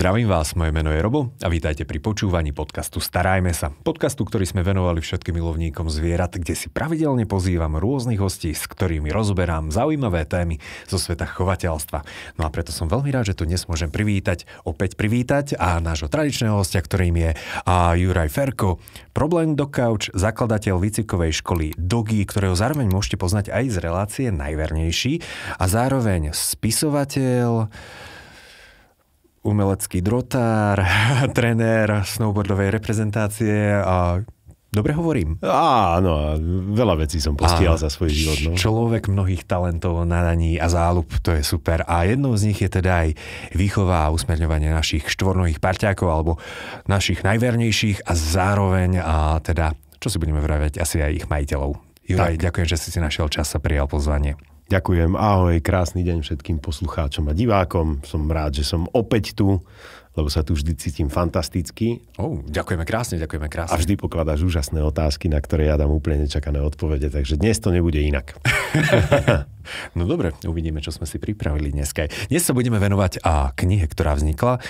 Zdravím vás, moje meno je Robo a vítajte pri počúvaní podcastu Starajme sa. Podcastu, ktorý sme venovali všetkým milovníkom zvierat, kde si pravidelne pozývam rôznych hostí, s ktorými rozoberám zaujímavé témy zo sveta chovateľstva. No a preto som veľmi rád, že tu dnes môžem privítať, opäť privítať a nášho tradičného hostia, ktorým je a Juraj Ferko, problém do couch, zakladateľ výcikovej školy Dogi, ktorého zároveň môžete poznať aj z relácie Najvernejší a zároveň spisovateľ umelecký drotár, trenér snowboardovej reprezentácie a Dobre hovorím. Áno, veľa vecí som postihal za svoj život. No. Človek mnohých talentov, nadaní a záľub, to je super. A jednou z nich je teda aj výchova a usmerňovanie našich štvornohých parťákov alebo našich najvernejších a zároveň a teda, čo si budeme vraviť, asi aj ich majiteľov. Juraj, tak. ďakujem, že si si našiel čas a prijal pozvanie. Ďakujem, ahoj, krásny deň všetkým poslucháčom a divákom. Som rád, že som opäť tu, lebo sa tu vždy cítim fantasticky. Oh, ďakujeme krásne, ďakujeme krásne. A vždy pokladáš úžasné otázky, na ktoré ja dám úplne nečakané odpovede, takže dnes to nebude inak. no dobre, uvidíme, čo sme si pripravili dnes. Dnes sa budeme venovať a knihe, ktorá vznikla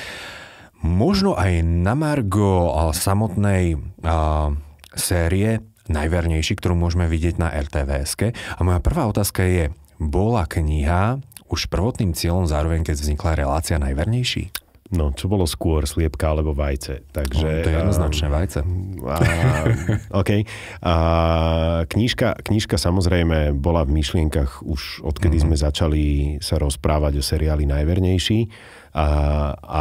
možno aj na Margo samotnej a, série najvernejší, ktorú môžeme vidieť na RTVSK. A moja prvá otázka je, bola kniha už prvotným cieľom zároveň, keď vznikla relácia najvernejší? No, čo bolo skôr, sliepka alebo vajce. Takže, no, to je jednoznačne um, vajce. A, OK. A, knižka, knižka samozrejme bola v myšlienkach už odkedy mm-hmm. sme začali sa rozprávať o seriáli Najvernejší. A, a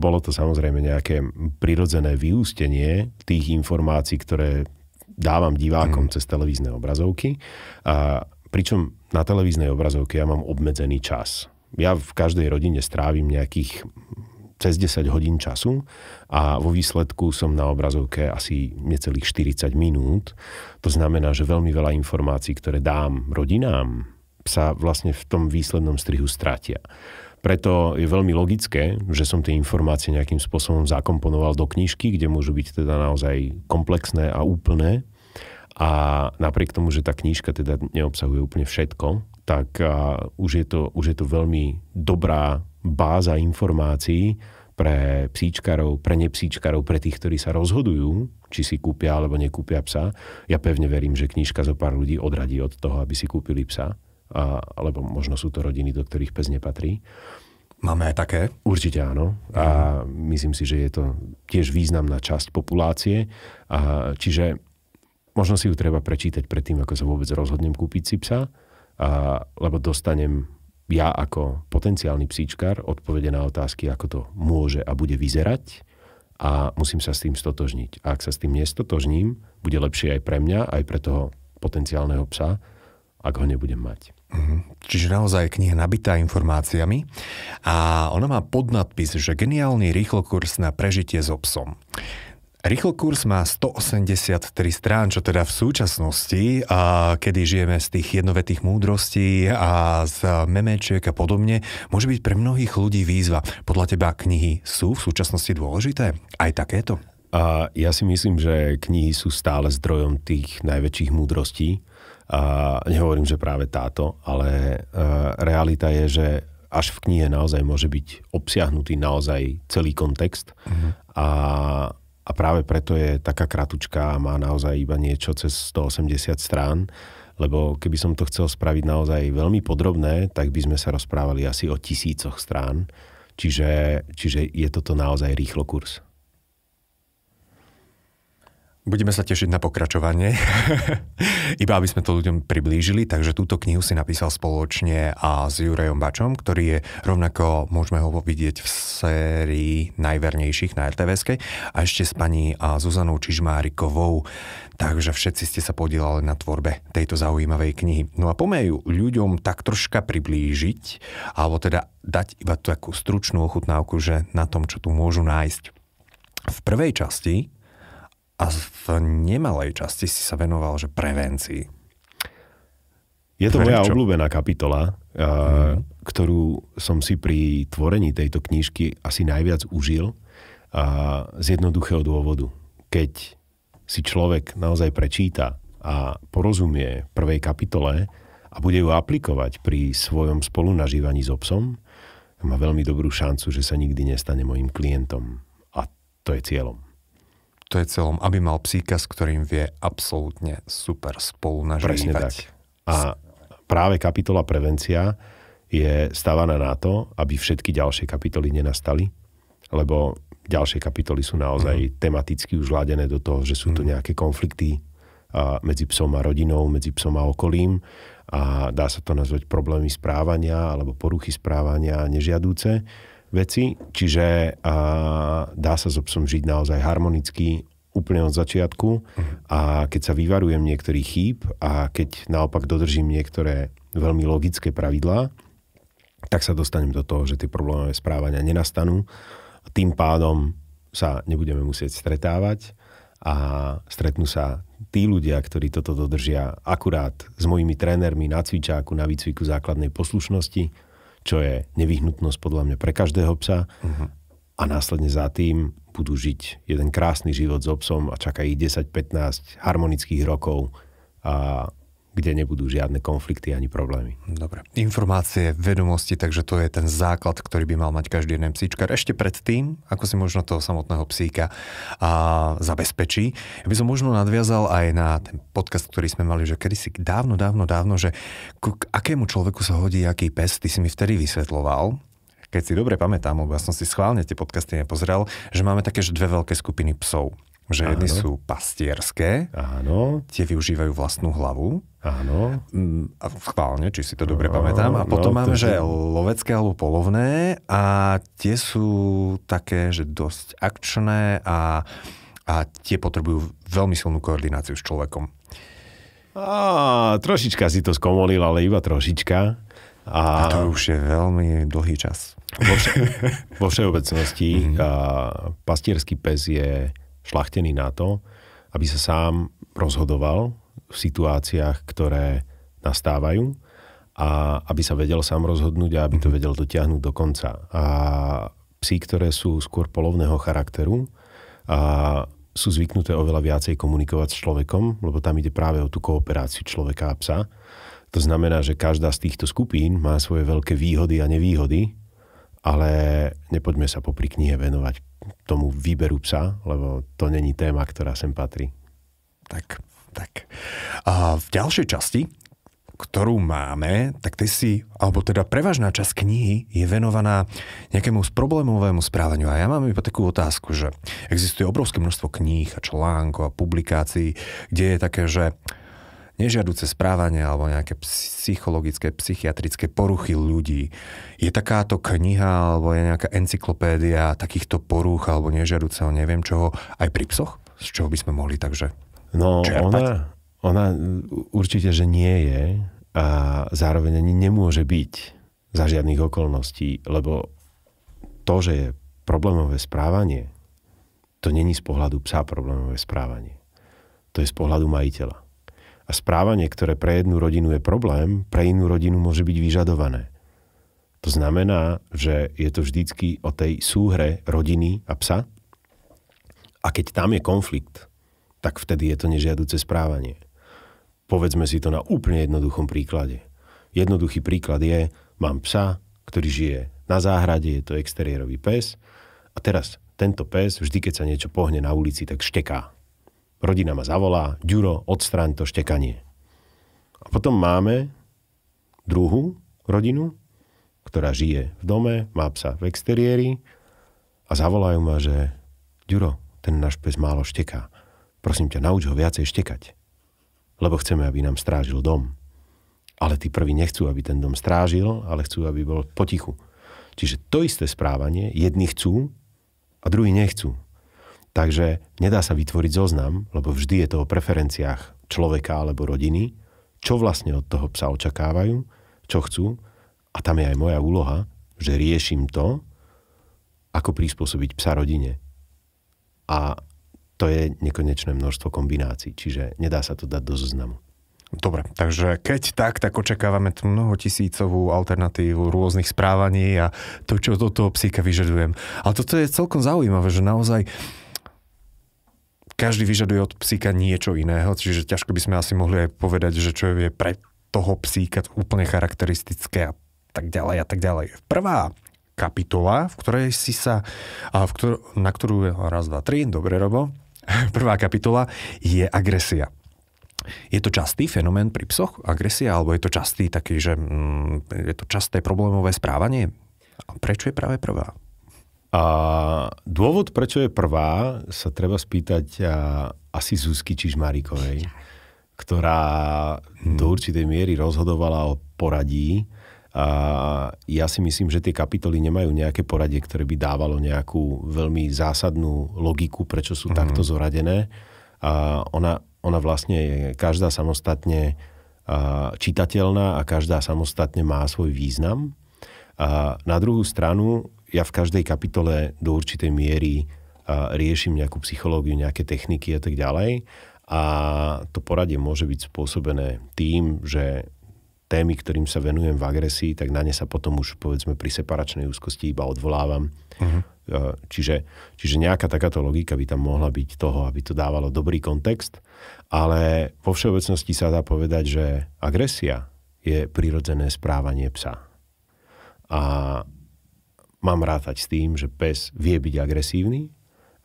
bolo to samozrejme nejaké prirodzené vyústenie tých informácií, ktoré dávam divákom mm. cez televízne obrazovky. A, Pričom na televíznej obrazovke ja mám obmedzený čas. Ja v každej rodine strávim nejakých cez 10 hodín času a vo výsledku som na obrazovke asi necelých 40 minút. To znamená, že veľmi veľa informácií, ktoré dám rodinám, sa vlastne v tom výslednom strihu stratia. Preto je veľmi logické, že som tie informácie nejakým spôsobom zakomponoval do knižky, kde môžu byť teda naozaj komplexné a úplné a napriek tomu, že tá knižka teda neobsahuje úplne všetko, tak a, už, je to, už je to veľmi dobrá báza informácií pre psíčkarov, pre nepsíčkarov, pre tých, ktorí sa rozhodujú, či si kúpia alebo nekúpia psa. Ja pevne verím, že knižka zo pár ľudí odradí od toho, aby si kúpili psa, a, alebo možno sú to rodiny, do ktorých pes nepatrí. Máme aj také? Určite áno. A mhm. myslím si, že je to tiež významná časť populácie. A čiže Možno si ju treba prečítať predtým, ako sa vôbec rozhodnem kúpiť si psa, a, lebo dostanem ja ako potenciálny psíčkar odpovede na otázky, ako to môže a bude vyzerať a musím sa s tým stotožniť. A ak sa s tým nestotožním, bude lepšie aj pre mňa, aj pre toho potenciálneho psa, ak ho nebudem mať. Mm-hmm. Čiže naozaj kniha nabitá informáciami a ona má podnadpis, že geniálny rýchlokurs na prežitie so psom. Rýchlo kurz má 183 strán, čo teda v súčasnosti, a kedy žijeme z tých jednovetých múdrostí a z memečiek a podobne, môže byť pre mnohých ľudí výzva. Podľa teba knihy sú v súčasnosti dôležité? Aj takéto? A ja si myslím, že knihy sú stále zdrojom tých najväčších múdrostí. A nehovorím, že práve táto, ale e, realita je, že až v knihe naozaj môže byť obsiahnutý naozaj celý kontext. Mhm. A a práve preto je taká kratučka a má naozaj iba niečo cez 180 strán, lebo keby som to chcel spraviť naozaj veľmi podrobné, tak by sme sa rozprávali asi o tisícoch strán, čiže, čiže je toto naozaj rýchlo kurz. Budeme sa tešiť na pokračovanie, iba aby sme to ľuďom priblížili, takže túto knihu si napísal spoločne a s Jurejom Bačom, ktorý je rovnako, môžeme ho vidieť v sérii najvernejších na rtvs e. a ešte s pani Zuzanou Čižmárikovou, takže všetci ste sa podielali na tvorbe tejto zaujímavej knihy. No a poďme ju ľuďom tak troška priblížiť, alebo teda dať iba takú stručnú ochutnávku, že na tom, čo tu môžu nájsť. V prvej časti a v nemalej časti si sa venoval, že prevencii. Je to Prečo? moja obľúbená kapitola, mm. ktorú som si pri tvorení tejto knižky asi najviac užil a eh, z jednoduchého dôvodu. Keď si človek naozaj prečíta a porozumie prvej kapitole a bude ju aplikovať pri svojom spolunažívaní s so obsom, má veľmi dobrú šancu, že sa nikdy nestane mojim klientom. A to je cieľom to je celom, aby mal psíka, s ktorým vie absolútne super spolu Presne tak. A práve kapitola prevencia je stavaná na to, aby všetky ďalšie kapitoly nenastali, lebo ďalšie kapitoly sú naozaj mm. tematicky už ladené do toho, že sú mm. to mhm. nejaké konflikty medzi psom a rodinou, medzi psom a okolím a dá sa to nazvať problémy správania alebo poruchy správania nežiadúce veci, čiže a, dá sa so psom žiť naozaj harmonicky úplne od začiatku mhm. a keď sa vyvarujem niektorých chýb a keď naopak dodržím niektoré veľmi logické pravidlá, tak sa dostanem do toho, že tie problémové správania nenastanú tým pádom sa nebudeme musieť stretávať a stretnú sa tí ľudia, ktorí toto dodržia akurát s mojimi trénermi na cvičáku, na výcviku základnej poslušnosti čo je nevyhnutnosť podľa mňa pre každého psa. Uh-huh. A následne za tým budú žiť jeden krásny život s so psom a čaká ich 10-15 harmonických rokov a kde nebudú žiadne konflikty ani problémy. Dobre. Informácie, vedomosti, takže to je ten základ, ktorý by mal mať každý jeden psíčkar ešte predtým, ako si možno toho samotného psíka a, zabezpečí. Ja by som možno nadviazal aj na ten podcast, ktorý sme mali, že kedysi dávno, dávno, dávno, že k akému človeku sa hodí aký pes, ty si mi vtedy vysvetloval, keď si dobre pamätám, lebo ja som si schválne tie podcasty nepozeral, že máme také že dve veľké skupiny psov. Že jedni sú pastierské, Áno. tie využívajú vlastnú hlavu, Áno. Mm, a schválne, či si to dobre pamätám. A no, potom no, máme, že je... lovecké alebo polovné a tie sú také, že dosť akčné a, a tie potrebujú veľmi silnú koordináciu s človekom. A, trošička si to skomolil, ale iba trošička. A, a to už je veľmi dlhý čas. Vo, vše, vo všeobecnosti mm-hmm. a, pastierský pes je šlachtený na to, aby sa sám rozhodoval v situáciách, ktoré nastávajú a aby sa vedel sám rozhodnúť a aby to mhm. vedel dotiahnuť do konca. A psi, ktoré sú skôr polovného charakteru, a sú zvyknuté oveľa viacej komunikovať s človekom, lebo tam ide práve o tú kooperáciu človeka a psa. To znamená, že každá z týchto skupín má svoje veľké výhody a nevýhody, ale nepoďme sa popri knihe venovať tomu výberu psa, lebo to není téma, ktorá sem patrí. Tak tak. A v ďalšej časti ktorú máme, tak ty si, alebo teda prevažná časť knihy je venovaná nejakému problémovému správaniu. A ja mám iba takú otázku, že existuje obrovské množstvo kníh a článkov a publikácií, kde je také, že nežiaduce správanie alebo nejaké psychologické, psychiatrické poruchy ľudí. Je takáto kniha alebo je nejaká encyklopédia takýchto porúch alebo nežiaduceho neviem čoho aj pri psoch? Z čoho by sme mohli takže No čerpať. ona, ona určite, že nie je a zároveň ani nemôže byť za žiadnych okolností, lebo to, že je problémové správanie, to není z pohľadu psa problémové správanie. To je z pohľadu majiteľa. A správanie, ktoré pre jednu rodinu je problém, pre inú rodinu môže byť vyžadované. To znamená, že je to vždycky o tej súhre rodiny a psa. A keď tam je konflikt, tak vtedy je to nežiaduce správanie. Povedzme si to na úplne jednoduchom príklade. Jednoduchý príklad je, mám psa, ktorý žije na záhrade, je to exteriérový pes, a teraz tento pes, vždy keď sa niečo pohne na ulici, tak šteká. Rodina ma zavolá, Ďuro, odstraň to štekanie. A potom máme druhú rodinu, ktorá žije v dome, má psa v exteriéri a zavolajú ma, že Ďuro, ten náš pes málo šteká. Prosím ťa, nauč ho viacej štekať. Lebo chceme, aby nám strážil dom. Ale tí prví nechcú, aby ten dom strážil, ale chcú, aby bol potichu. Čiže to isté správanie, jedni chcú a druhí nechcú. Takže nedá sa vytvoriť zoznam, lebo vždy je to o preferenciách človeka alebo rodiny, čo vlastne od toho psa očakávajú, čo chcú. A tam je aj moja úloha, že riešim to, ako prispôsobiť psa rodine. A to je nekonečné množstvo kombinácií, čiže nedá sa to dať do zoznamu. Dobre, takže keď tak, tak očakávame tú mnohotisícovú alternatívu rôznych správaní a to, čo do toho psíka vyžadujem. Ale toto je celkom zaujímavé, že naozaj každý vyžaduje od psíka niečo iného, čiže ťažko by sme asi mohli aj povedať, že čo je pre toho psíka úplne charakteristické a tak ďalej a tak ďalej. Prvá kapitola, v ktorej si sa, v ktor- na ktorú raz, dva, tri, dobre robo, prvá kapitola, je agresia. Je to častý fenomén pri psoch, agresia, alebo je to častý taký, že mm, je to časté problémové správanie? A prečo je práve prvá? A dôvod, prečo je prvá, sa treba spýtať a, asi Zuzky Čižmárikovej, ktorá hmm. do určitej miery rozhodovala o poradí a ja si myslím, že tie kapitoly nemajú nejaké poradie, ktoré by dávalo nejakú veľmi zásadnú logiku, prečo sú mm-hmm. takto zoradené. A ona, ona vlastne je každá samostatne čitateľná a každá samostatne má svoj význam. A na druhú stranu, ja v každej kapitole do určitej miery riešim nejakú psychológiu, nejaké techniky a tak ďalej. A to poradie môže byť spôsobené tým, že témy, ktorým sa venujem v agresii, tak na ne sa potom už povedzme pri separačnej úzkosti iba odvolávam. Uh-huh. Čiže, čiže nejaká takáto logika by tam mohla byť toho, aby to dávalo dobrý kontext, ale vo všeobecnosti sa dá povedať, že agresia je prirodzené správanie psa. A mám rátať s tým, že pes vie byť agresívny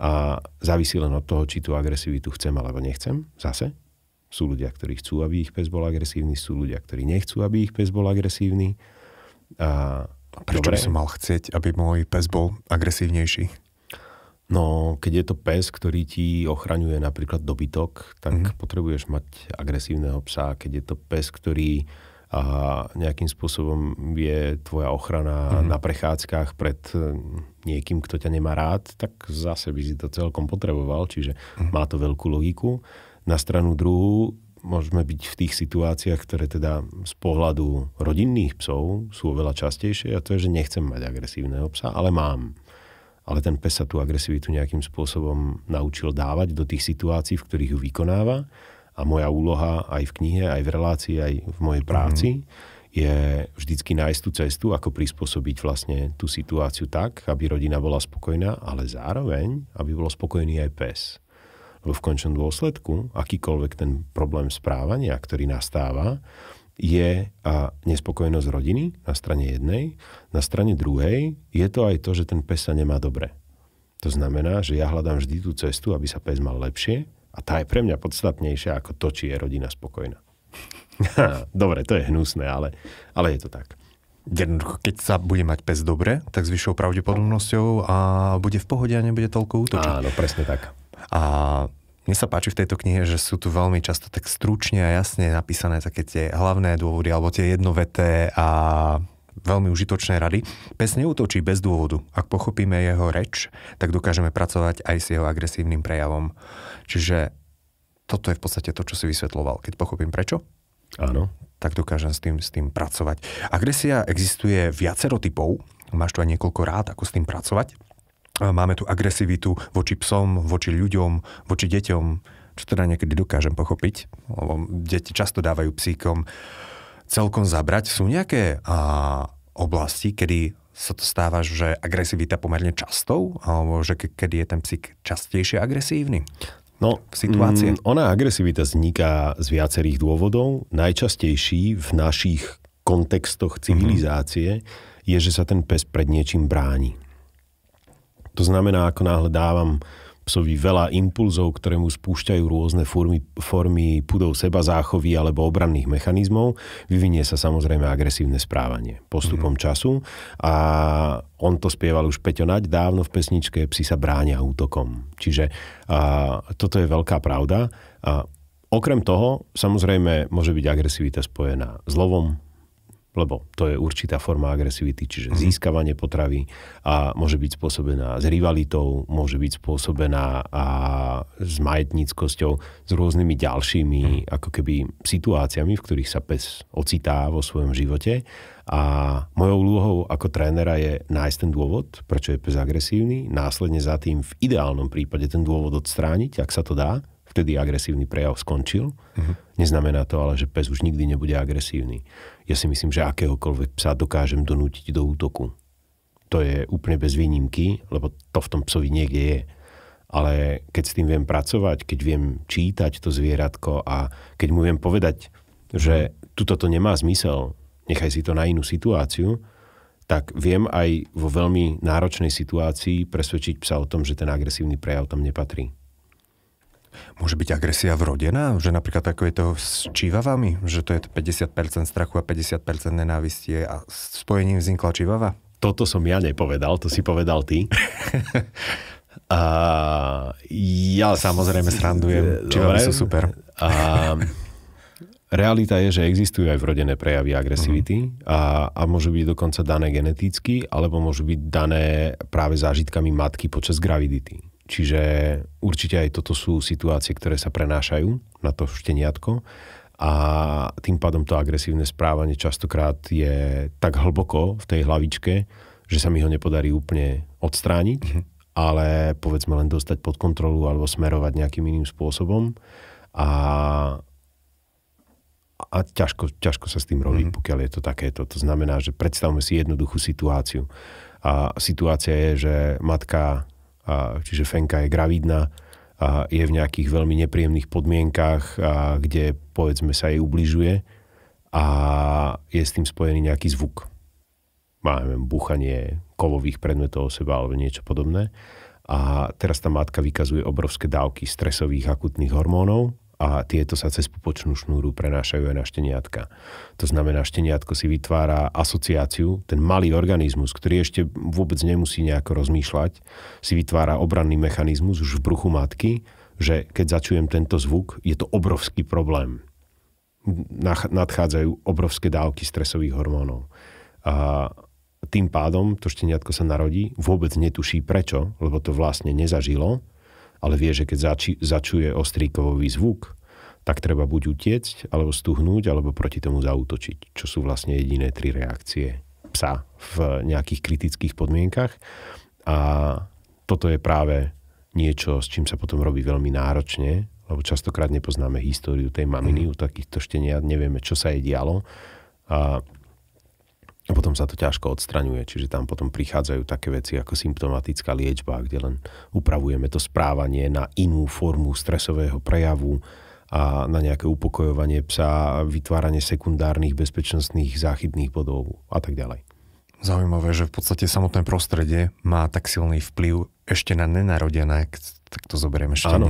a závisí len od toho, či tú agresivitu chcem alebo nechcem zase. Sú ľudia, ktorí chcú, aby ich pes bol agresívny, sú ľudia, ktorí nechcú, aby ich pes bol agresívny. A Prečo dobre, by som mal chcieť, aby môj pes bol agresívnejší? No, keď je to pes, ktorý ti ochraňuje napríklad dobytok, tak mm-hmm. potrebuješ mať agresívneho psa. Keď je to pes, ktorý a nejakým spôsobom je tvoja ochrana mm-hmm. na prechádzkach pred e, niekým, kto ťa nemá rád, tak zase by si to celkom potreboval, čiže mm-hmm. má to veľkú logiku. Na stranu druhú môžeme byť v tých situáciách, ktoré teda z pohľadu rodinných psov sú oveľa častejšie a to je, že nechcem mať agresívneho psa, ale mám. Ale ten pes sa tú agresivitu nejakým spôsobom naučil dávať do tých situácií, v ktorých ju vykonáva a moja úloha aj v knihe, aj v relácii, aj v mojej práci mm-hmm je vždycky nájsť tú cestu, ako prispôsobiť vlastne tú situáciu tak, aby rodina bola spokojná, ale zároveň, aby bol spokojný aj pes. Lebo v končnom dôsledku, akýkoľvek ten problém správania, ktorý nastáva, je a nespokojnosť rodiny na strane jednej, na strane druhej je to aj to, že ten pes sa nemá dobre. To znamená, že ja hľadám vždy tú cestu, aby sa pes mal lepšie a tá je pre mňa podstatnejšia ako to, či je rodina spokojná. dobre, to je hnusné, ale, ale je to tak. Jednoducho, keď sa bude mať pes dobre, tak s vyššou pravdepodobnosťou a bude v pohode a nebude toľko útočiť. Áno, presne tak. A mne sa páči v tejto knihe, že sú tu veľmi často tak stručne a jasne napísané také tie hlavné dôvody alebo tie jednoveté a veľmi užitočné rady. Pes neútočí bez dôvodu. Ak pochopíme jeho reč, tak dokážeme pracovať aj s jeho agresívnym prejavom. Čiže toto je v podstate to, čo si vysvetloval. Keď pochopím prečo, Áno. tak dokážem s tým, s tým pracovať. Agresia existuje viacero typov. Máš tu aj niekoľko rád, ako s tým pracovať. Máme tu agresivitu voči psom, voči ľuďom, voči deťom, čo teda niekedy dokážem pochopiť, lebo deti často dávajú psíkom celkom zabrať. Sú nejaké a, oblasti, kedy sa to stáva, že agresivita pomerne častou, alebo že kedy je ten psík častejšie agresívny? No, situácie. M, mm, ona agresivita vzniká z viacerých dôvodov. Najčastejší v našich kontextoch mhm. civilizácie mm-hmm. je, že sa ten pes pred niečím bráni. To znamená, ako náhle dávam psovi veľa impulzov, ktoré mu spúšťajú rôzne formy, formy pudov seba záchovy alebo obranných mechanizmov, vyvinie sa samozrejme agresívne správanie postupom mm-hmm. času a on to spieval už Peťo Naď dávno v pesničke Psi sa bránia útokom. Čiže a, toto je veľká pravda. A, okrem toho, samozrejme, môže byť agresivita spojená s lovom, lebo to je určitá forma agresivity, čiže mm-hmm. získavanie potravy a môže byť spôsobená s rivalitou, môže byť spôsobená a s majetníckosťou, s rôznymi ďalšími mm-hmm. ako keby situáciami, v ktorých sa pes ocitá vo svojom živote. A mojou úlohou ako trénera je nájsť ten dôvod, prečo je pes agresívny, následne za tým v ideálnom prípade ten dôvod odstrániť, ak sa to dá vtedy agresívny prejav skončil. Uh-huh. Neznamená to ale, že pes už nikdy nebude agresívny. Ja si myslím, že akéhokoľvek psa dokážem donútiť do útoku. To je úplne bez výnimky, lebo to v tom psovi niekde je. Ale keď s tým viem pracovať, keď viem čítať to zvieratko a keď mu viem povedať, že tuto to nemá zmysel, nechaj si to na inú situáciu, tak viem aj vo veľmi náročnej situácii presvedčiť psa o tom, že ten agresívny prejav tam nepatrí. Môže byť agresia vrodená? Že napríklad ako je to s čivavami? Že to je 50% strachu a 50% nenávistie a spojením vznikla čivava? Toto som ja nepovedal, to si povedal ty. a, ja samozrejme srandujem. Čivavy sú super. A, Realita je, že existujú aj vrodené prejavy agresivity mhm. a, a môžu byť dokonca dané geneticky, alebo môžu byť dané práve zážitkami matky počas gravidity. Čiže určite aj toto sú situácie, ktoré sa prenášajú na to šteniatko a tým pádom to agresívne správanie častokrát je tak hlboko v tej hlavičke, že sa mi ho nepodarí úplne odstrániť, mm-hmm. ale povedzme len dostať pod kontrolu alebo smerovať nejakým iným spôsobom a, a ťažko, ťažko sa s tým robí, mm-hmm. pokiaľ je to takéto. To znamená, že predstavme si jednoduchú situáciu. A situácia je, že matka a, čiže fenka je gravidná, a je v nejakých veľmi nepríjemných podmienkách, a, kde povedzme sa jej ubližuje a je s tým spojený nejaký zvuk. Máme buchanie kovových predmetov o seba alebo niečo podobné. A teraz tá matka vykazuje obrovské dávky stresových akutných hormónov a tieto sa cez pupočnú šnúru prenášajú aj na šteniatka. To znamená, šteniatko si vytvára asociáciu, ten malý organizmus, ktorý ešte vôbec nemusí nejako rozmýšľať, si vytvára obranný mechanizmus už v bruchu matky, že keď začujem tento zvuk, je to obrovský problém. Nadchádzajú obrovské dávky stresových hormónov. A tým pádom to šteniatko sa narodí, vôbec netuší prečo, lebo to vlastne nezažilo, ale vie, že keď zači- začuje kovový zvuk, tak treba buď utiecť, alebo stuhnúť, alebo proti tomu zautočiť, čo sú vlastne jediné tri reakcie psa v nejakých kritických podmienkach. A toto je práve niečo, s čím sa potom robí veľmi náročne, lebo častokrát nepoznáme históriu tej maminy, mm. u takýchto šteniat nevieme, čo sa jej dialo. A a potom sa to ťažko odstraňuje, čiže tam potom prichádzajú také veci ako symptomatická liečba, kde len upravujeme to správanie na inú formu stresového prejavu a na nejaké upokojovanie psa, vytváranie sekundárnych bezpečnostných záchytných bodov a tak ďalej. Zaujímavé, že v podstate samotné prostredie má tak silný vplyv ešte na nenarodené, tak to zoberieme Áno.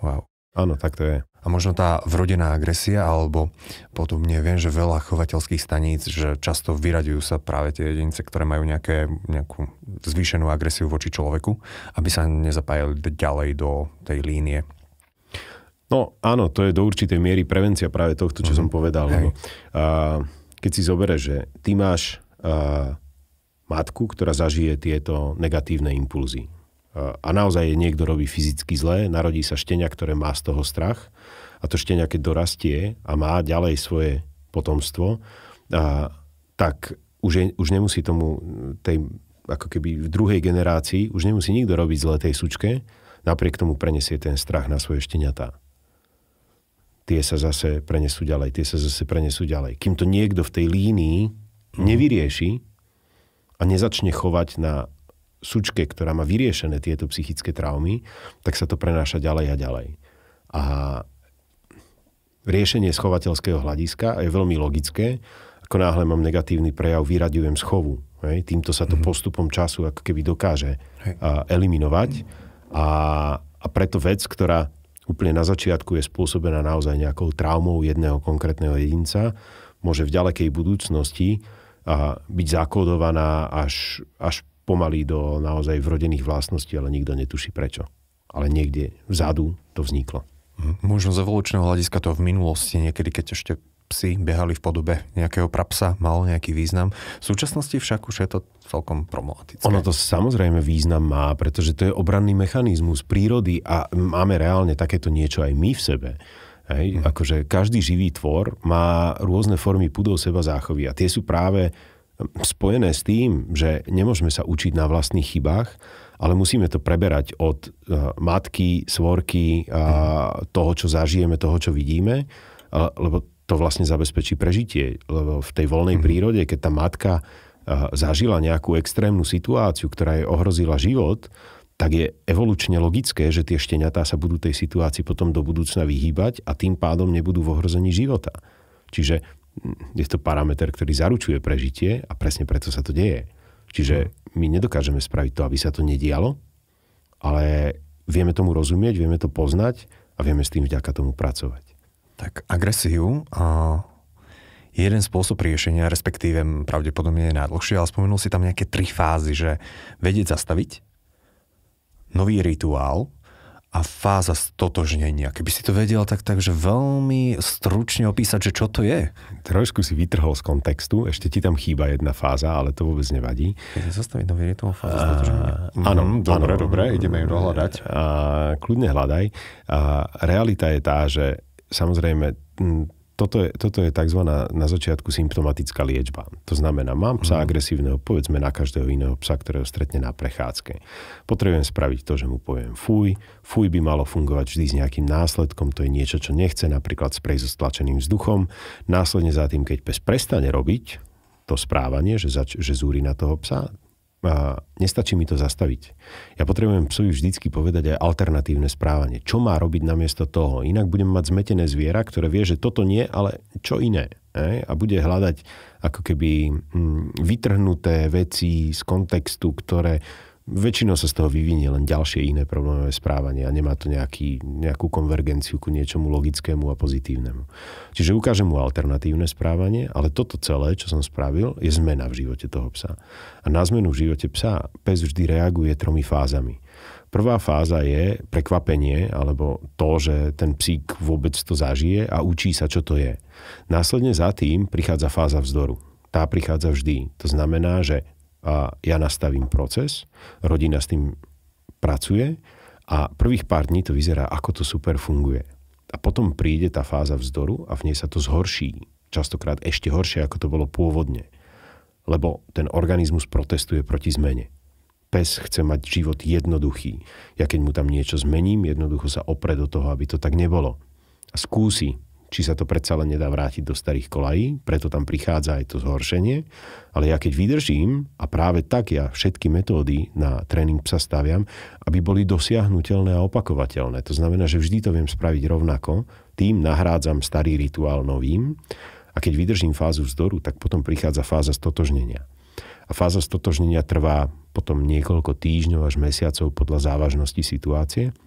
Wow. Áno, tak to je. A možno tá vrodená agresia, alebo potom neviem, že veľa chovateľských staníc, že často vyraďujú sa práve tie jedince, ktoré majú nejaké, nejakú zvýšenú agresiu voči človeku, aby sa nezapájali ďalej do tej línie. No áno, to je do určitej miery prevencia práve tohto, čo mm-hmm. som povedal. Hey. a, keď si zoberieš, že ty máš a, matku, ktorá zažije tieto negatívne impulzy. A, naozaj je niekto robí fyzicky zlé, narodí sa štenia, ktoré má z toho strach a to štenia, keď dorastie a má ďalej svoje potomstvo, a, tak už, je, už nemusí tomu tej, ako keby v druhej generácii, už nemusí nikto robiť zle tej sučke, napriek tomu prenesie ten strach na svoje šteniatá. Tie sa zase prenesú ďalej, tie sa zase prenesú ďalej. Kým to niekto v tej línii mhm. nevyrieši a nezačne chovať na sučke, ktorá má vyriešené tieto psychické traumy, tak sa to prenáša ďalej a ďalej. A riešenie schovateľského hľadiska je veľmi logické. Ako náhle mám negatívny prejav, vyraďujem schovu. Hej. Týmto sa to mm postupom času ako keby dokáže a, eliminovať. A, a preto vec, ktorá úplne na začiatku je spôsobená naozaj nejakou traumou jedného konkrétneho jedinca, môže v ďalekej budúcnosti a, byť zakódovaná až, až pomaly do naozaj vrodených vlastností, ale nikto netuší prečo. Ale niekde vzadu to vzniklo. Možno z evolučného hľadiska to v minulosti, niekedy keď ešte psi behali v podobe nejakého prapsa, mal nejaký význam. V súčasnosti však už je to celkom problematické. Ono to samozrejme význam má, pretože to je obranný mechanizmus prírody a máme reálne takéto niečo aj my v sebe. Hej? Mm. Akože každý živý tvor má rôzne formy pudov seba záchovy a tie sú práve spojené s tým, že nemôžeme sa učiť na vlastných chybách, ale musíme to preberať od eh, matky, svorky, a toho, čo zažijeme, toho, čo vidíme, lebo to vlastne zabezpečí prežitie. Lebo v tej voľnej mhm. prírode, keď tá matka eh, zažila nejakú extrémnu situáciu, ktorá jej ohrozila život, tak je evolučne logické, že tie šteniatá sa budú tej situácii potom do budúcna vyhýbať a tým pádom nebudú v ohrození života. Čiže hm, je to parameter, ktorý zaručuje prežitie a presne preto sa to deje. Čiže my nedokážeme spraviť to, aby sa to nedialo, ale vieme tomu rozumieť, vieme to poznať a vieme s tým vďaka tomu pracovať. Tak agresiu a jeden spôsob riešenia, respektíve pravdepodobne je najdlhšie, ale spomenul si tam nejaké tri fázy, že vedieť zastaviť, nový rituál, a fáza stotožnenia. Keby si to vedel tak, takže veľmi stručne opísať, že čo to je. Trošku si vytrhol z kontextu, ešte ti tam chýba jedna fáza, ale to vôbec nevadí. Keď zostaviť nový toho fáza stotožnenia. Áno, mm, dobre, dobre, ideme ju dohľadať. Mhm. A, kľudne hľadaj. A, realita je tá, že samozrejme toto je, toto je tzv. na začiatku symptomatická liečba. To znamená, mám psa mm. agresívneho, povedzme na každého iného psa, ktorého stretne na prechádzke. Potrebujem spraviť to, že mu poviem fuj. Fuj by malo fungovať vždy s nejakým následkom, to je niečo, čo nechce, napríklad sprej so stlačeným vzduchom. Následne za tým, keď pes prestane robiť to správanie, že, zač- že zúri na toho psa, a nestačí mi to zastaviť. Ja potrebujem psovi vždycky povedať aj alternatívne správanie. Čo má robiť namiesto toho? Inak budem mať zmetené zviera, ktoré vie, že toto nie, ale čo iné. E? A bude hľadať ako keby mm, vytrhnuté veci z kontextu, ktoré Väčšinou sa z toho vyvinie len ďalšie iné problémové správanie a nemá to nejaký, nejakú konvergenciu ku niečomu logickému a pozitívnemu. Čiže ukážem mu alternatívne správanie, ale toto celé, čo som spravil, je zmena v živote toho psa. A na zmenu v živote psa pes vždy reaguje tromi fázami. Prvá fáza je prekvapenie, alebo to, že ten psík vôbec to zažije a učí sa, čo to je. Následne za tým prichádza fáza vzdoru. Tá prichádza vždy. To znamená, že a ja nastavím proces, rodina s tým pracuje a prvých pár dní to vyzerá, ako to super funguje. A potom príde tá fáza vzdoru a v nej sa to zhorší. Častokrát ešte horšie, ako to bolo pôvodne. Lebo ten organizmus protestuje proti zmene. Pes chce mať život jednoduchý. Ja keď mu tam niečo zmením, jednoducho sa opre do toho, aby to tak nebolo. A skúsi či sa to predsa len nedá vrátiť do starých kolají, preto tam prichádza aj to zhoršenie, ale ja keď vydržím a práve tak ja všetky metódy na tréning psa staviam, aby boli dosiahnutelné a opakovateľné. To znamená, že vždy to viem spraviť rovnako, tým nahrádzam starý rituál novým a keď vydržím fázu vzdoru, tak potom prichádza fáza stotožnenia. A fáza stotožnenia trvá potom niekoľko týždňov až mesiacov podľa závažnosti situácie –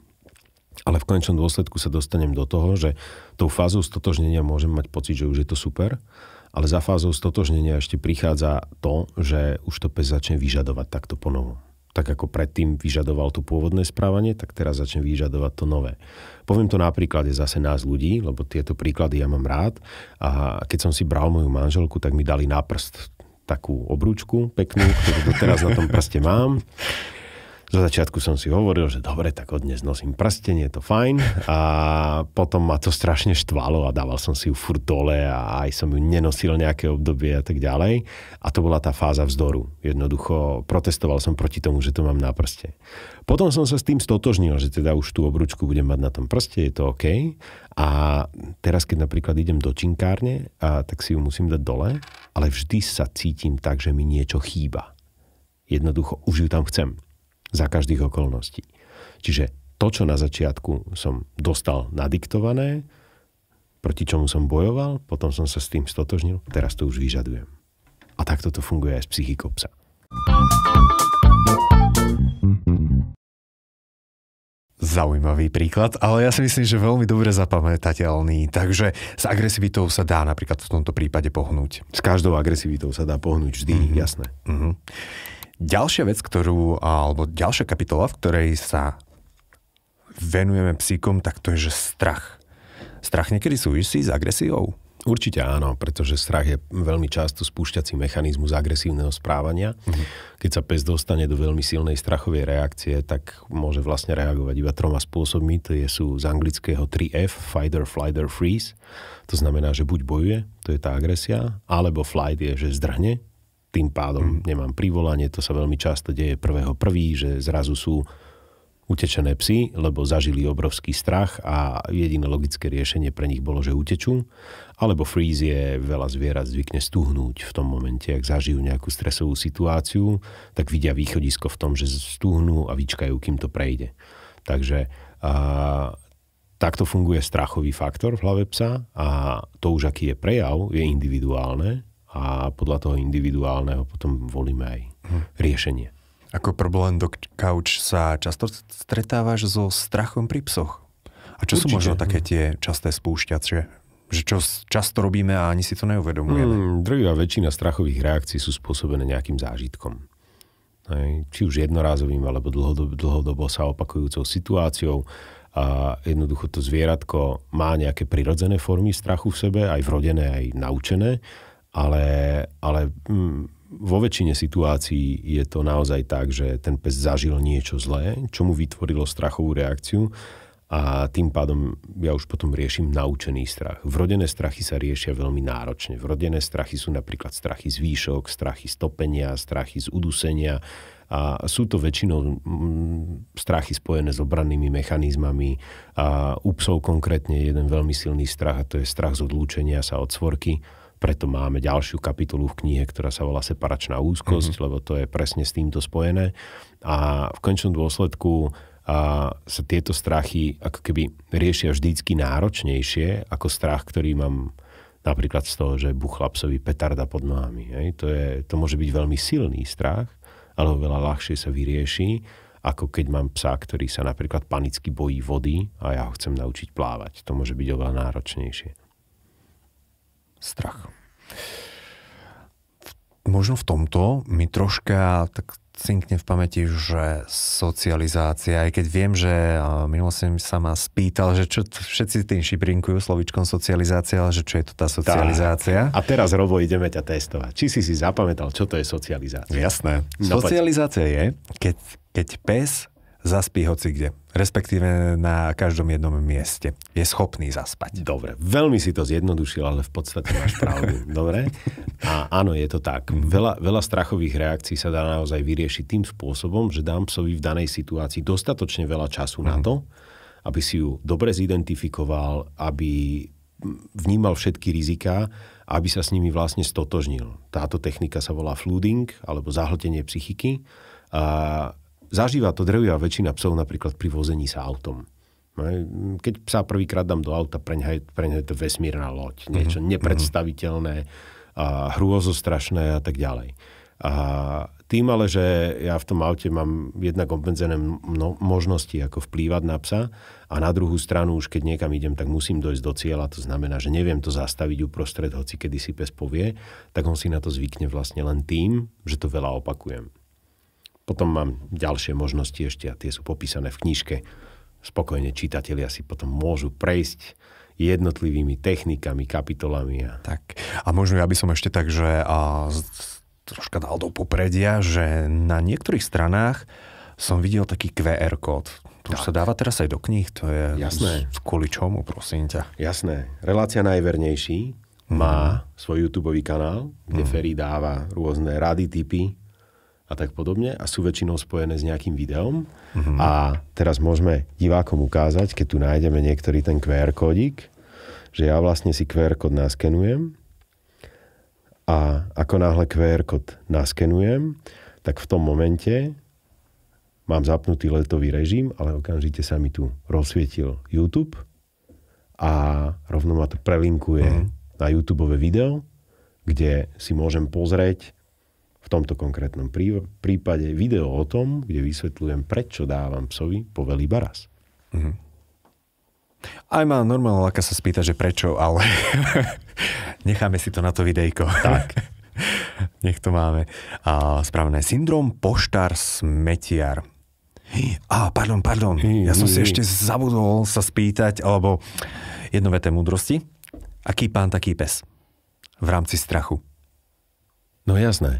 ale v konečnom dôsledku sa dostanem do toho, že tou fázou stotožnenia môžem mať pocit, že už je to super, ale za fázou stotožnenia ešte prichádza to, že už to pes začne vyžadovať takto ponovo. Tak ako predtým vyžadoval to pôvodné správanie, tak teraz začne vyžadovať to nové. Poviem to napríklad je zase nás ľudí, lebo tieto príklady ja mám rád. A keď som si bral moju manželku, tak mi dali na prst takú obrúčku peknú, ktorú teraz na tom prste mám. Zo začiatku som si hovoril, že dobre, tak od dnes nosím prstenie, je to fajn. A potom ma to strašne štvalo a dával som si ju furt dole a aj som ju nenosil nejaké obdobie a tak ďalej. A to bola tá fáza vzdoru. Jednoducho protestoval som proti tomu, že to mám na prste. Potom som sa s tým stotožnil, že teda už tú obručku budem mať na tom prste, je to OK. A teraz, keď napríklad idem do činkárne, a, tak si ju musím dať dole, ale vždy sa cítim tak, že mi niečo chýba. Jednoducho, už ju tam chcem za každých okolností. Čiže to, čo na začiatku som dostal nadiktované, proti čomu som bojoval, potom som sa s tým stotožnil, teraz to už vyžadujem. A takto to funguje aj s psychikou psa. Zaujímavý príklad, ale ja si myslím, že veľmi dobre zapamätateľný. Takže s agresivitou sa dá napríklad v tomto prípade pohnúť. S každou agresivitou sa dá pohnúť vždy, mm-hmm. jasné. Mm-hmm. Ďalšia vec, ktorú, alebo ďalšia kapitola, v ktorej sa venujeme psíkom, tak to je, že strach. Strach niekedy súvisí s agresiou? Určite áno, pretože strach je veľmi často spúšťací mechanizmus agresívneho správania. Mhm. Keď sa pes dostane do veľmi silnej strachovej reakcie, tak môže vlastne reagovať iba troma spôsobmi. To je, sú z anglického 3F, fight or flight or freeze. To znamená, že buď bojuje, to je tá agresia, alebo flight je, že zdrhne, tým pádom hmm. nemám privolanie, to sa veľmi často deje prvého prvý, že zrazu sú utečené psy, lebo zažili obrovský strach a jediné logické riešenie pre nich bolo, že utečú. Alebo je veľa zvierat zvykne stuhnúť v tom momente, ak zažijú nejakú stresovú situáciu, tak vidia východisko v tom, že stuhnú a vyčkajú, kým to prejde. Takže a, takto funguje strachový faktor v hlave psa a to už, aký je prejav, je individuálne a podľa toho individuálneho potom volíme aj hm. riešenie. Ako problém do couch sa často stretávaš so strachom pri psoch? A čo Určite. sú možno také hm. tie časté spúšťače? Že čo často robíme a ani si to neuvedomujeme? Hmm, drvivá väčšina strachových reakcií sú spôsobené nejakým zážitkom. Či už jednorázovým, alebo dlhodobo, dlhodobo sa opakujúcou situáciou. A jednoducho to zvieratko má nejaké prirodzené formy strachu v sebe, aj vrodené, aj naučené ale, ale hm, vo väčšine situácií je to naozaj tak, že ten pes zažil niečo zlé, čo mu vytvorilo strachovú reakciu a tým pádom ja už potom riešim naučený strach. Vrodené strachy sa riešia veľmi náročne. Vrodené strachy sú napríklad strachy z výšok, strachy z topenia, strachy z udusenia a sú to väčšinou hm, strachy spojené s obrannými mechanizmami. A u psov konkrétne je jeden veľmi silný strach a to je strach z odlúčenia sa od svorky preto máme ďalšiu kapitolu v knihe, ktorá sa volá Separačná úzkosť, mm-hmm. lebo to je presne s týmto spojené. A v končnom dôsledku a sa tieto strachy ako keby riešia vždycky náročnejšie ako strach, ktorý mám napríklad z toho, že buchla psovi petarda pod nohami. Hej? To, je, to môže byť veľmi silný strach, ale veľa ľahšie sa vyrieši, ako keď mám psa, ktorý sa napríklad panicky bojí vody a ja ho chcem naučiť plávať. To môže byť oveľa náročnejšie strach. Možno v tomto mi troška tak cinkne v pamäti, že socializácia, aj keď viem, že minulo som sa ma spýtal, že čo všetci tým šibrinkujú slovičkom socializácia, ale že čo je to tá socializácia. Tá. A teraz robo ideme ťa testovať. Či si si zapamätal, čo to je socializácia? Jasné. No, socializácia je, keď, keď pes zaspí hoci kde, respektíve na každom jednom mieste. Je schopný zaspať. Dobre, veľmi si to zjednodušil, ale v podstate máš pravdu. Dobre? A áno, je to tak. Veľa, veľa strachových reakcií sa dá naozaj vyriešiť tým spôsobom, že dám psovi v danej situácii dostatočne veľa času na mhm. to, aby si ju dobre zidentifikoval, aby vnímal všetky riziká, aby sa s nimi vlastne stotožnil. Táto technika sa volá flooding, alebo zahltenie psychiky. A zažíva to drevia väčšina psov napríklad pri vození sa autom. Keď psa prvýkrát dám do auta, preň je, pre je to vesmírna loď, mhm, niečo mm-hmm. nepredstaviteľné, a hrôzostrašné a tak ďalej. A tým ale, že ja v tom aute mám jednak obmedzené mno, možnosti, ako vplývať na psa a na druhú stranu už keď niekam idem, tak musím dojsť do cieľa, to znamená, že neviem to zastaviť uprostred, hoci kedy si pes povie, tak on si na to zvykne vlastne len tým, že to veľa opakujem. Potom mám ďalšie možnosti ešte a tie sú popísané v knižke. Spokojne čitatelia si potom môžu prejsť jednotlivými technikami, kapitolami. A... Tak. A možno ja by som ešte tak, že a, troška dal do popredia, že na niektorých stranách som videl taký QR kód. To už sa dáva teraz aj do kníh, to je Jasné. Z, kvôli čomu, prosím ťa. Jasné. Relácia najvernejší má mm. svoj YouTube kanál, kde mm. Ferry dáva rôzne rady, typy, a tak podobne a sú väčšinou spojené s nejakým videom. Mm-hmm. A teraz môžeme divákom ukázať, keď tu nájdeme niektorý ten QR er kódik, že ja vlastne si QR er kód naskenujem a ako náhle QR er kód naskenujem, tak v tom momente mám zapnutý letový režim, ale okamžite sa mi tu rozsvietil YouTube a rovno ma to prelinkuje mm-hmm. na YouTube video, kde si môžem pozrieť v tomto konkrétnom prípade video o tom, kde vysvetľujem, prečo dávam psovi povely baras. Mm-hmm. Aj ma normálna laka sa spýta, že prečo, ale necháme si to na to videjko. Tak. Nech to máme. A, správne. Syndrom poštár smetiar. A, pardon, pardon. Ja som si ešte zabudol sa spýtať, alebo jednoveté múdrosti. Aký pán, taký pes? V rámci strachu. No jasné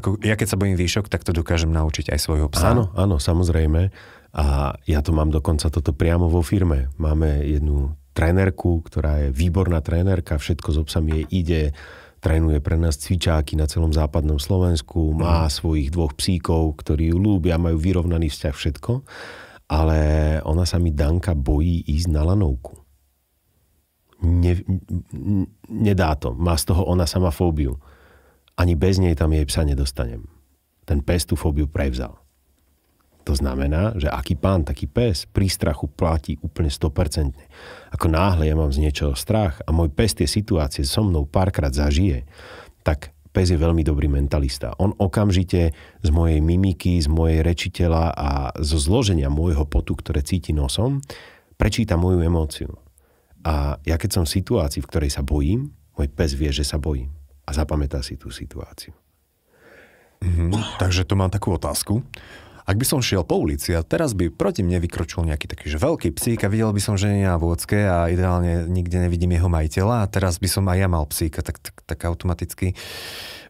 to ako, ja keď sa bojím výšok, tak to dokážem naučiť aj svojho psa. Áno, áno, samozrejme. A ja to mám dokonca toto priamo vo firme. Máme jednu trénerku, ktorá je výborná trénerka, všetko s so obsami jej ide, trénuje pre nás cvičáky na celom západnom Slovensku, má mhm. svojich dvoch psíkov, ktorí ju ľúbia, majú vyrovnaný vzťah, všetko. Ale ona sa mi, Danka, bojí ísť na lanovku. Ne, nedá to. Má z toho ona sama fóbiu. Ani bez nej tam jej psa nedostanem. Ten pes tú fóbiu prevzal. To znamená, že aký pán, taký pes pri strachu platí úplne 100%. Ako náhle ja mám z niečoho strach a môj pes tie situácie so mnou párkrát zažije, tak pes je veľmi dobrý mentalista. On okamžite z mojej mimiky, z mojej rečiteľa a zo zloženia môjho potu, ktoré cíti nosom, prečíta moju emóciu. A ja keď som v situácii, v ktorej sa bojím, môj pes vie, že sa bojím a zapamätá si tú situáciu. Mm-hmm. Takže tu mám takú otázku. Ak by som šiel po ulici a teraz by proti mne vykročil nejaký taký že veľký psík a videl by som, že nie na vôcke a ideálne nikde nevidím jeho majiteľa a teraz by som aj ja mal psíka, tak, tak, tak automaticky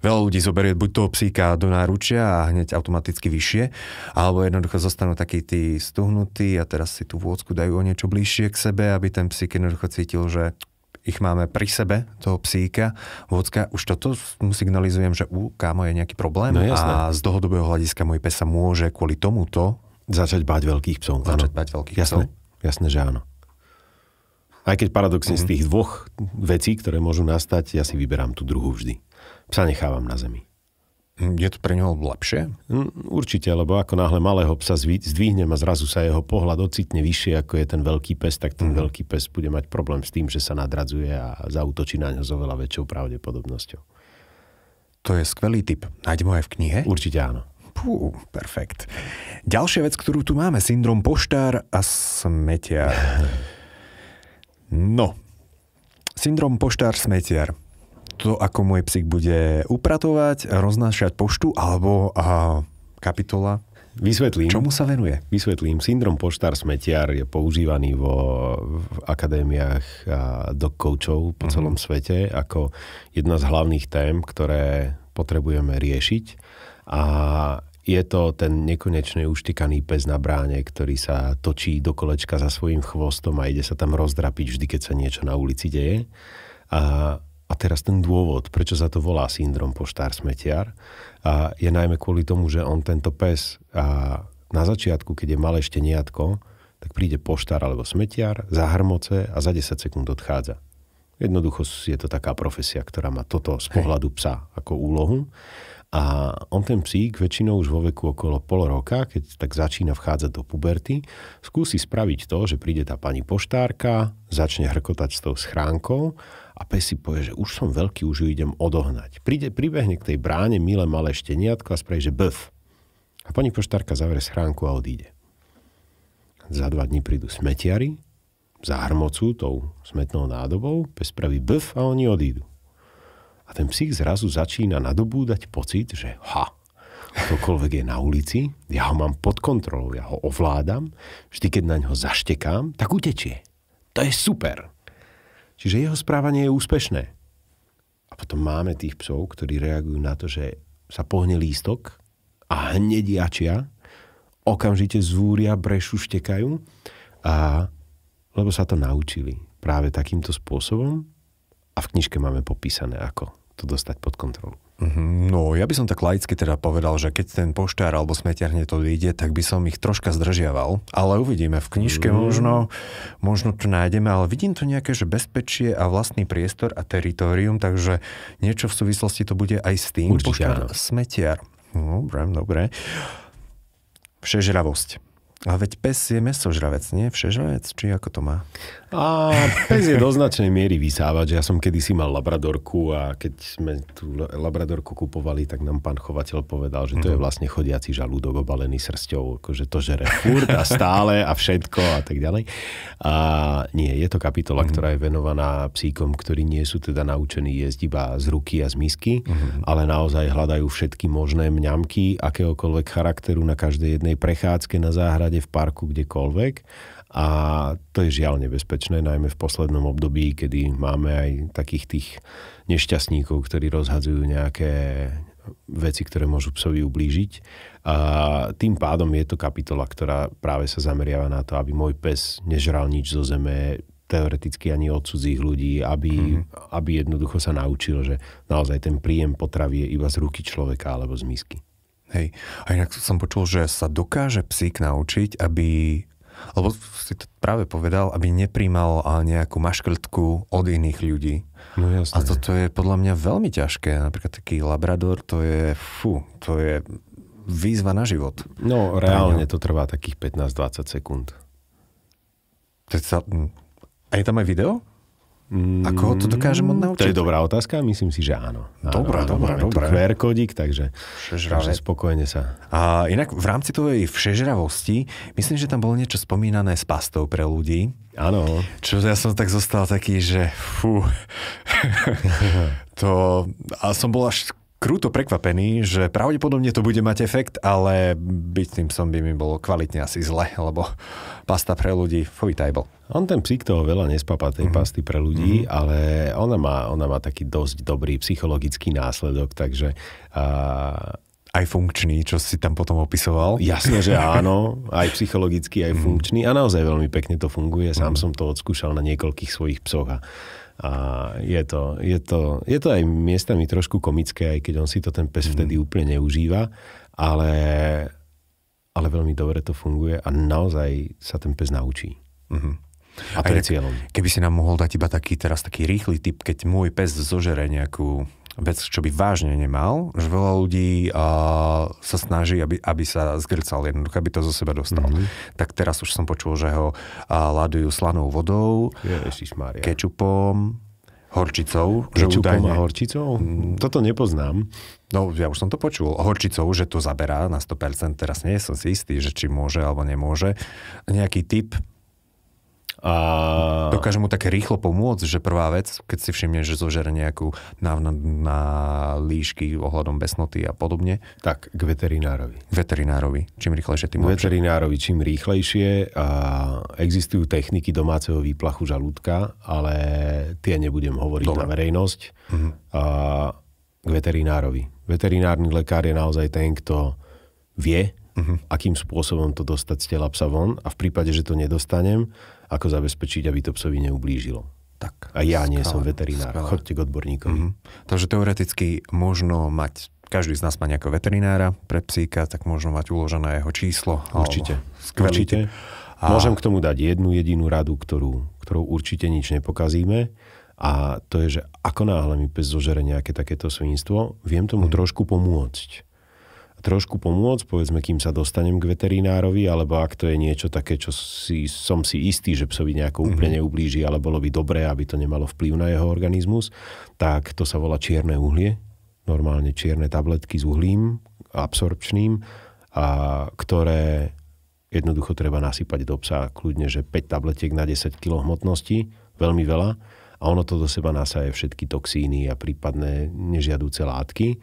veľa ľudí zoberie buď toho psíka do náručia a hneď automaticky vyššie, alebo jednoducho zostanú takí tí stuhnutí a teraz si tú vôcku dajú o niečo bližšie k sebe, aby ten psík jednoducho cítil, že ich máme pri sebe, toho psíka, vodka, už toto mu signalizujem, že u kámo je nejaký problém no, a z dlhodobého hľadiska môj pes sa môže kvôli tomuto začať báť veľkých psov. Začať báť veľkých jasné, psov. Jasné, že áno. Aj keď paradoxne mm-hmm. z mhm. tých dvoch vecí, ktoré môžu nastať, ja si vyberám tú druhú vždy. Psa nechávam na zemi. Je to pre neho lepšie? Mm, určite, lebo ako náhle malého psa zdvihnem a zrazu sa jeho pohľad ocitne vyššie, ako je ten veľký pes, tak ten mm. veľký pes bude mať problém s tým, že sa nadradzuje a zautočí na ňo s oveľa väčšou pravdepodobnosťou. To je skvelý tip. Nájdem ho aj v knihe? Určite áno. Pú, perfekt. Ďalšia vec, ktorú tu máme, syndrom poštár a smetiar. No, syndrom poštár smetiar to, ako môj psík bude upratovať, roznášať poštu alebo a, kapitola. Vysvetlím. Čomu sa venuje? Vysvetlím. Syndrom poštár smetiar je používaný vo v akadémiách do koučov po mhm. celom mm-hmm. svete ako jedna z hlavných tém, ktoré potrebujeme riešiť. A je to ten nekonečne uštikaný pes na bráne, ktorý sa točí do kolečka za svojím chvostom a ide sa tam rozdrapiť vždy, keď sa niečo na ulici deje. A a teraz ten dôvod, prečo sa to volá syndrom poštár smetiar, a je najmä kvôli tomu, že on tento pes a na začiatku, keď je malé šteniatko, tak príde poštár alebo smetiar, zahrmoce a za 10 sekúnd odchádza. Jednoducho je to taká profesia, ktorá má toto z pohľadu psa ako úlohu. A on ten psík väčšinou už vo veku okolo pol roka, keď tak začína vchádzať do puberty, skúsi spraviť to, že príde tá pani poštárka, začne hrkotať s tou schránkou a pes si povie, že už som veľký, už ju idem odohnať. Príde, pribehne k tej bráne milé malé šteniatko a spraví, že bf. A pani poštárka zavere schránku a odíde. Za dva dní prídu smetiari, zahrmocú tou smetnou nádobou, pes spraví bf a oni odídu. A ten psík zrazu začína nadobúdať pocit, že ha, ktokoľvek je na ulici, ja ho mám pod kontrolou, ja ho ovládam, vždy keď na ňo zaštekám, tak utečie. To je super. Čiže jeho správanie je úspešné. A potom máme tých psov, ktorí reagujú na to, že sa pohne lístok a hneď jačia, okamžite zúria, brešu, štekajú, a, lebo sa to naučili práve takýmto spôsobom a v knižke máme popísané ako to dostať pod kontrolu. Mhm, no, ja by som tak laicky teda povedal, že keď ten poštár alebo smeťar to ide, tak by som ich troška zdržiaval. Ale uvidíme, v knižke mm. možno, možno to nájdeme, ale vidím tu nejaké, že bezpečie a vlastný priestor a teritorium, takže niečo v súvislosti to bude aj s tým. Určite poštár, áno. smetiar. Dobre, dobre. Všežravosť. A veď pes je mesožravec, nie? Všežravec? Či ako to má? A pes je do značnej miery vysávač. Ja som kedysi mal labradorku a keď sme tú labradorku kupovali, tak nám pán chovateľ povedal, že to je mhm. vlastne chodiaci žalúdok obalený srsťou. Akože to žere furt a stále a všetko a tak ďalej. A nie, je to kapitola, mm-hmm. ktorá je venovaná psíkom, ktorí nie sú teda naučení jesť iba z ruky a z misky, mm-hmm. ale naozaj hľadajú všetky možné mňamky akéhokoľvek charakteru na každej jednej prechádzke na záhrade všade v parku, kdekoľvek. A to je žiaľ nebezpečné, najmä v poslednom období, kedy máme aj takých tých nešťastníkov, ktorí rozhadzujú nejaké veci, ktoré môžu psovi ublížiť. A tým pádom je to kapitola, ktorá práve sa zameriava na to, aby môj pes nežral nič zo zeme, teoreticky ani od cudzích ľudí, aby, mm-hmm. aby jednoducho sa naučil, že naozaj ten príjem potravy je iba z ruky človeka alebo z misky. Hej. A inak som počul, že sa dokáže psík naučiť, aby lebo si to práve povedal, aby nepríjmal nejakú maškrtku od iných ľudí. No jasne. A toto je podľa mňa veľmi ťažké. Napríklad taký labrador, to je, fú, to je výzva na život. No, reálne to trvá takých 15-20 sekúnd. A je tam aj video? Mm, Ako ho to dokážem odnaučiť? To je dobrá otázka, myslím si, že áno. Dobrá, áno, dobrá, dobrá. QR kodík, takže, Všežravé. spokojne sa. A inak v rámci tvojej všežravosti, myslím, že tam bolo niečo spomínané s pastou pre ľudí. Áno. Čo ja som tak zostal taký, že fú. to, a som bol až krúto prekvapený, že pravdepodobne to bude mať efekt, ale byť tým som by mi bolo kvalitne asi zle, lebo pasta pre ľudí, fuj, bol. On ten psík toho veľa nespapá, tej mm-hmm. pasty pre ľudí, mm-hmm. ale ona má, ona má taký dosť dobrý psychologický následok, takže... Uh, aj funkčný, čo si tam potom opisoval. Jasne, že áno, aj psychologicky, aj mhm. funkčný a naozaj veľmi pekne to funguje. Sám mhm. som to odskúšal na niekoľkých svojich psoch a a je to, je, to, je to aj miestami trošku komické, aj keď on si to ten pes mm. vtedy úplne neužíva, ale, ale veľmi dobre to funguje a naozaj sa ten pes naučí. Mm-hmm. A to je cieľom. Keby si nám mohol dať iba taký teraz taký rýchly tip, keď môj pes zožere nejakú vec, čo by vážne nemal, že veľa ľudí uh, sa snaží, aby, aby sa zgrcal jednoducho, aby to zo seba dostal. Mm-hmm. Tak teraz už som počul, že ho uh, ladujú slanou vodou, Ježišmária. kečupom, horčicou. Kečupom údajne, a horčicou? Mm. Toto nepoznám. No, ja už som to počul. Horčicou, že to zaberá na 100%, teraz nie som si istý, že či môže alebo nemôže. Nejaký typ a... Dokáže mu také rýchlo pomôcť, že prvá vec, keď si všimne, že zožere nejakú na, na líšky ohľadom besnoty a podobne. Tak, k veterinárovi. K veterinárovi. Čím rýchlejšie, tým lepšie. Veterinárovi čím rýchlejšie. A existujú techniky domáceho výplachu žalúdka, ale tie nebudem hovoriť Dobre. na verejnosť. Mhm. A k veterinárovi. Veterinárny lekár je naozaj ten, kto vie, uh-huh. akým spôsobom to dostať z tela psa von a v prípade, že to nedostanem, ako zabezpečiť, aby to psovi neublížilo. Tak. A ja nie som veterinár. Skala. Chodte k odborníkom. Mm-hmm. Takže teoreticky možno mať každý z nás má nejakého veterinára pre psíka, tak možno mať uložené jeho číslo. Určite. Určite. A... Môžem k tomu dať jednu jedinú radu, ktorú, ktorú určite nič nepokazíme. A to je, že ako náhle mi pes zožere nejaké takéto svinstvo, viem tomu hmm. trošku pomôcť trošku pomôcť, povedzme, kým sa dostanem k veterinárovi, alebo ak to je niečo také, čo si, som si istý, že psovi nejako mhm. úplne neublíži, ale bolo by dobré, aby to nemalo vplyv na jeho organizmus, tak to sa volá čierne uhlie, normálne čierne tabletky s uhlím, absorpčným, a ktoré jednoducho treba nasypať do psa kľudne, že 5 tabletiek na 10 kg hmotnosti, veľmi veľa, a ono to do seba nasaje všetky toxíny a prípadné nežiadúce látky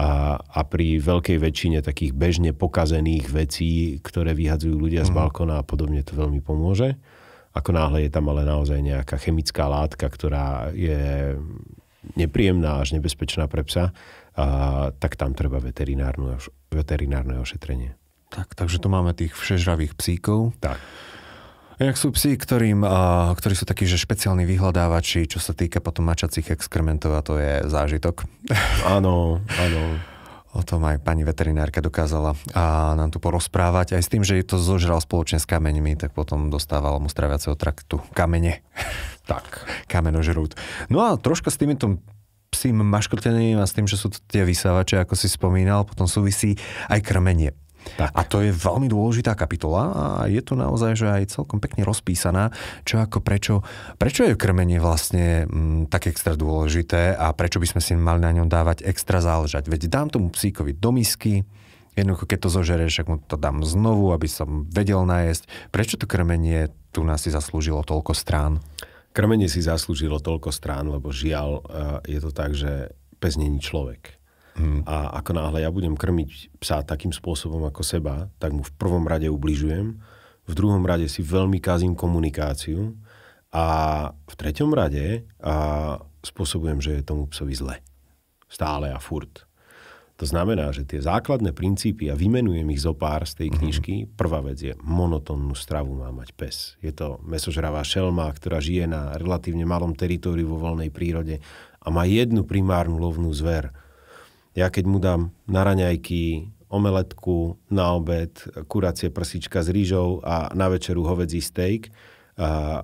a, a pri veľkej väčšine takých bežne pokazených vecí, ktoré vyhadzujú ľudia z mhm. balkona a podobne, to veľmi pomôže. Ako náhle je tam ale naozaj nejaká chemická látka, ktorá je nepríjemná až nebezpečná pre psa, a, tak tam treba veterinárne, veterinárne ošetrenie. Tak, takže tu máme tých všežravých psíkov. Tak. Jak sú psi, ktorým, uh, ktorí sú takí, že špeciálni vyhľadávači, čo sa týka potom mačacích exkrementov a to je zážitok. Áno, áno. O tom aj pani veterinárka dokázala a nám tu porozprávať. Aj s tým, že to zožral spoločne s kameňmi, tak potom dostával mu straviaceho traktu kamene. Tak. Kamenožrút. No a troška s týmito psím maškrtením a s tým, že sú to tie vysávače, ako si spomínal, potom súvisí aj krmenie. Tak. A to je veľmi dôležitá kapitola a je tu naozaj, že aj celkom pekne rozpísaná, čo ako prečo, prečo je krmenie vlastne m, mm, tak extra dôležité a prečo by sme si mali na ňom dávať extra záležať. Veď dám tomu psíkovi do misky, jednoducho keď to zožereš, tak mu to dám znovu, aby som vedel nájsť. Prečo to krmenie tu nás si zaslúžilo toľko strán? Krmenie si zaslúžilo toľko strán, lebo žiaľ eh, je to tak, že pes není človek a ako náhle ja budem krmiť psa takým spôsobom ako seba, tak mu v prvom rade ubližujem, v druhom rade si veľmi kazím komunikáciu a v treťom rade a spôsobujem, že je tomu psovi zle. Stále a furt. To znamená, že tie základné princípy, a vymenujem ich zo pár z tej mhm. knižky, mm-hmm. prvá vec je, monotónnu stravu má mať pes. Je to mesožravá šelma, ktorá žije na relatívne malom teritóriu vo voľnej prírode a má jednu primárnu lovnú zver. Ja keď mu dám na raňajky omeletku, na obed, kuracie prsička s rýžou a na večeru hovedzí steak, a,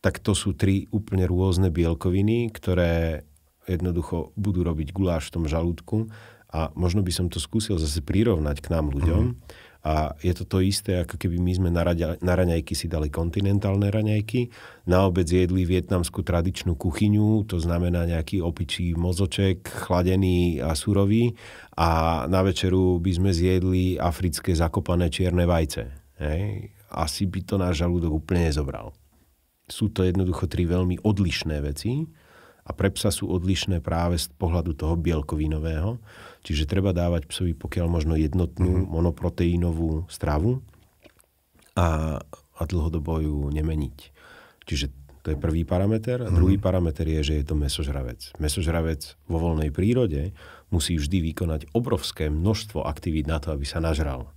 tak to sú tri úplne rôzne bielkoviny, ktoré jednoducho budú robiť guláš v tom žalúdku a možno by som to skúsil zase prirovnať k nám ľuďom. Mm-hmm a je to to isté, ako keby my sme na, raňa- na raňajky si dali kontinentálne raňajky, na obec jedli vietnamskú tradičnú kuchyňu, to znamená nejaký opičí mozoček, chladený a surový, a na večeru by sme zjedli africké zakopané čierne vajce. Hej? Asi by to náš žalúdok úplne nezobral. Sú to jednoducho tri veľmi odlišné veci, a pre psa sú odlišné práve z pohľadu toho bielkovinového. Čiže treba dávať psovi pokiaľ možno jednotnú mm-hmm. monoproteínovú stravu a, a dlhodobo ju nemeniť. Čiže to je prvý parameter. A mhm. druhý mm-hmm. parameter je, že je to mesožravec. Mesožravec vo voľnej prírode musí vždy vykonať obrovské množstvo aktivít na to, aby sa nažral.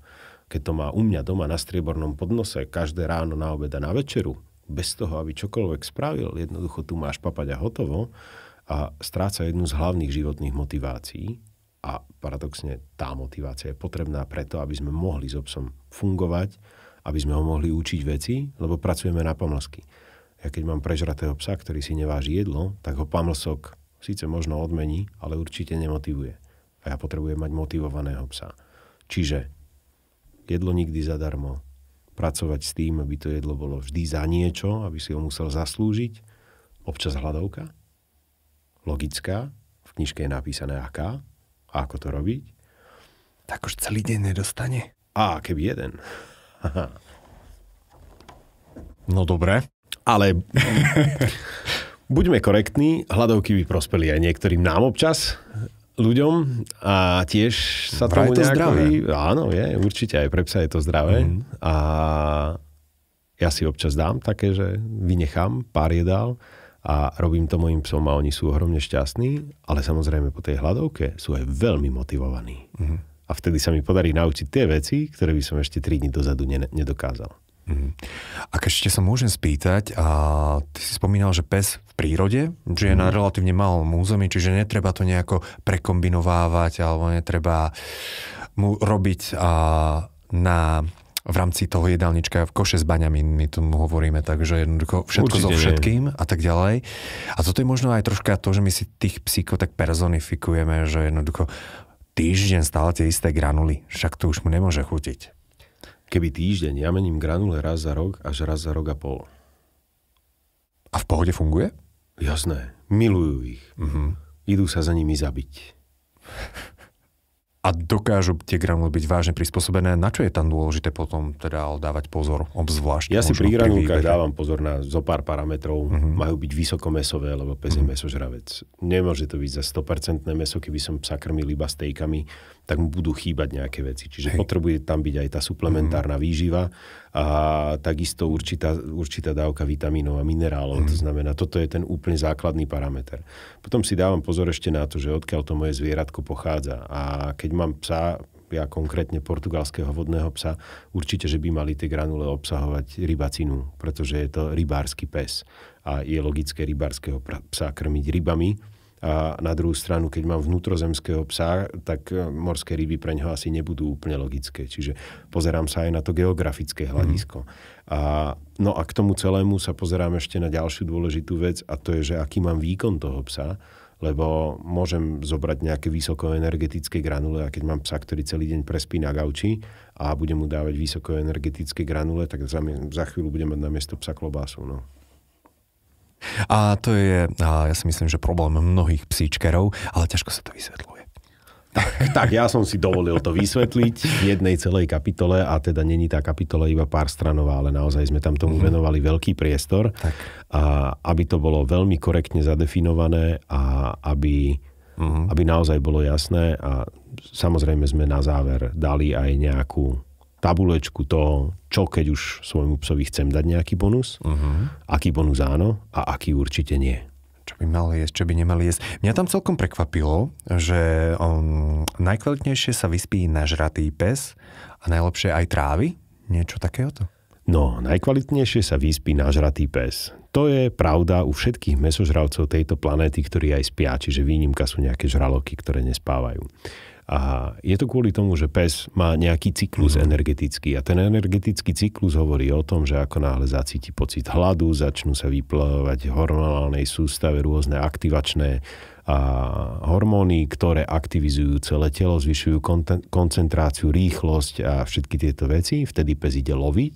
Keď to má u mňa doma na striebornom podnose, každé ráno na obed a na večeru, bez toho, aby čokoľvek spravil, jednoducho tu máš papať a hotovo, a stráca jednu z hlavných životných motivácií, a paradoxne tá motivácia je potrebná preto, aby sme mohli s so obsom fungovať, aby sme ho mohli učiť veci, lebo pracujeme na pamlsky. Ja keď mám prežratého psa, ktorý si neváži jedlo, tak ho pamlsok síce možno odmení, ale určite nemotivuje. A ja potrebujem mať motivovaného psa. Čiže jedlo nikdy zadarmo, pracovať s tým, aby to jedlo bolo vždy za niečo, aby si ho musel zaslúžiť, občas hľadovka, logická, v knižke je napísané aká, a ako to robiť, tak už celý deň nedostane. A keby jeden. no dobre. Ale buďme korektní, hľadovky by prospeli aj niektorým nám občas, ľuďom a tiež sa Vraj tomu to nejako... Zdravé. Áno, je, určite aj pre psa je to zdravé. Mm. A ja si občas dám také, že vynechám pár jedál a robím to mojim psom a oni sú ohromne šťastní, ale samozrejme po tej hladovke sú aj veľmi motivovaní. Uh-huh. A vtedy sa mi podarí naučiť tie veci, ktoré by som ešte 3 dní dozadu ne- nedokázal. Uh-huh. Mhm. Ak ešte sa môžem spýtať, a ty si spomínal, že pes v prírode, že je uh-huh. na mhm. relatívne malom území, čiže netreba to nejako prekombinovávať alebo netreba mu robiť a, na v rámci toho jedálnička v koše s baňami, my tomu hovoríme, takže jednoducho všetko Určite so všetkým nie. a tak ďalej. A toto je možno aj troška to, že my si tých psíkov tak personifikujeme, že jednoducho týždeň stále tie isté granuly, však to už mu nemôže chutiť. Keby týždeň, ja mením granule raz za rok až raz za rok a pol. A v pohode funguje? Jasné, milujú ich. Mm-hmm. Idú sa za nimi zabiť a dokážu tie granule byť vážne prispôsobené. Na čo je tam dôležité potom teda dávať pozor, obzvlášť? Ja si pri granulkách dávam pozor na zo pár parametrov. Uh-huh. Majú byť vysokomesové, lebo pes je uh-huh. mesožravec. Mhm. Nemôže to byť za 100% meso, keby som psa krmil iba stejkami tak mu budú chýbať nejaké veci. Čiže Hej. potrebuje tam byť aj tá suplementárna mm. výživa a takisto určitá, určitá dávka vitamínov a minerálov. Mm. To mhm. znamená, toto je ten úplne základný parameter. Potom si dávam pozor ešte na to, že odkiaľ to moje zvieratko pochádza. A keď mám psa, ja konkrétne portugalského vodného psa, určite, že by mali tie granule obsahovať rybacinu, pretože je to rybársky pes a je logické rybárskeho psa krmiť rybami a na druhú stranu, keď mám vnútrozemského psa, tak e, morské ryby pre neho asi nebudú úplne logické. Čiže pozerám sa aj na to geografické mhm. hľadisko. Mm. A, no a k tomu celému sa pozerám ešte na ďalšiu dôležitú vec a to je, že aký mám výkon toho psa lebo môžem zobrať nejaké vysokoenergetické granule a keď mám psa, ktorý celý deň prespí na gauči a budem mu dávať vysokoenergetické granule, tak za, za chvíľu budem mať na miesto psa klobásu. No. A to je, a ja si myslím, že problém mnohých psíčkerov, ale ťažko sa to vysvetľuje. Tak, tak ja som si dovolil to vysvetliť v jednej celej kapitole a teda není tá kapitola iba pár stranová, ale naozaj sme tam tomu mhm. venovali veľký priestor, tak. A, aby to bolo veľmi korektne zadefinované a aby, mhm. aby naozaj bolo jasné a samozrejme sme na záver dali aj nejakú tabulečku toho, čo keď už svojmu psovi chcem dať nejaký bonus, uh-huh. aký bonus áno a aký určite nie čo by mal jesť, čo by nemal jesť. Mňa tam celkom prekvapilo, že um, najkvalitnejšie sa vyspí nažratý pes a najlepšie aj trávy. Niečo takéhoto? No, najkvalitnejšie sa vyspí nažratý pes. To je pravda u všetkých mesožravcov tejto planéty, ktorí aj spia, čiže výnimka sú nejaké žraloky, ktoré nespávajú. A je to kvôli tomu, že pes má nejaký cyklus mm. energetický a ten energetický cyklus hovorí o tom, že ako náhle zacíti pocit hladu, začnú sa vyplavovať hormonálnej sústave rôzne aktivačné a hormóny, ktoré aktivizujú celé telo, zvyšujú koncentráciu, rýchlosť a všetky tieto veci. Vtedy pes ide loviť.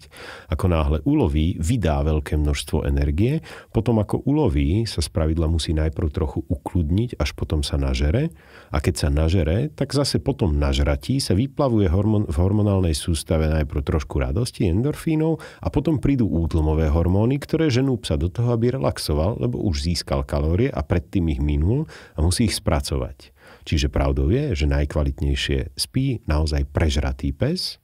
Ako náhle uloví, vydá veľké množstvo energie. Potom ako uloví, sa spravidla musí najprv trochu ukludniť, až potom sa nažere. A keď sa nažere, tak zase potom nažratí sa vyplavuje hormon- v hormonálnej sústave najprv trošku radosti, endorfínov a potom prídu útlmové hormóny, ktoré ženú psa do toho, aby relaxoval, lebo už získal kalórie a predtým ich minul a musí ich spracovať. Čiže pravdou je, že najkvalitnejšie spí naozaj prežratý pes,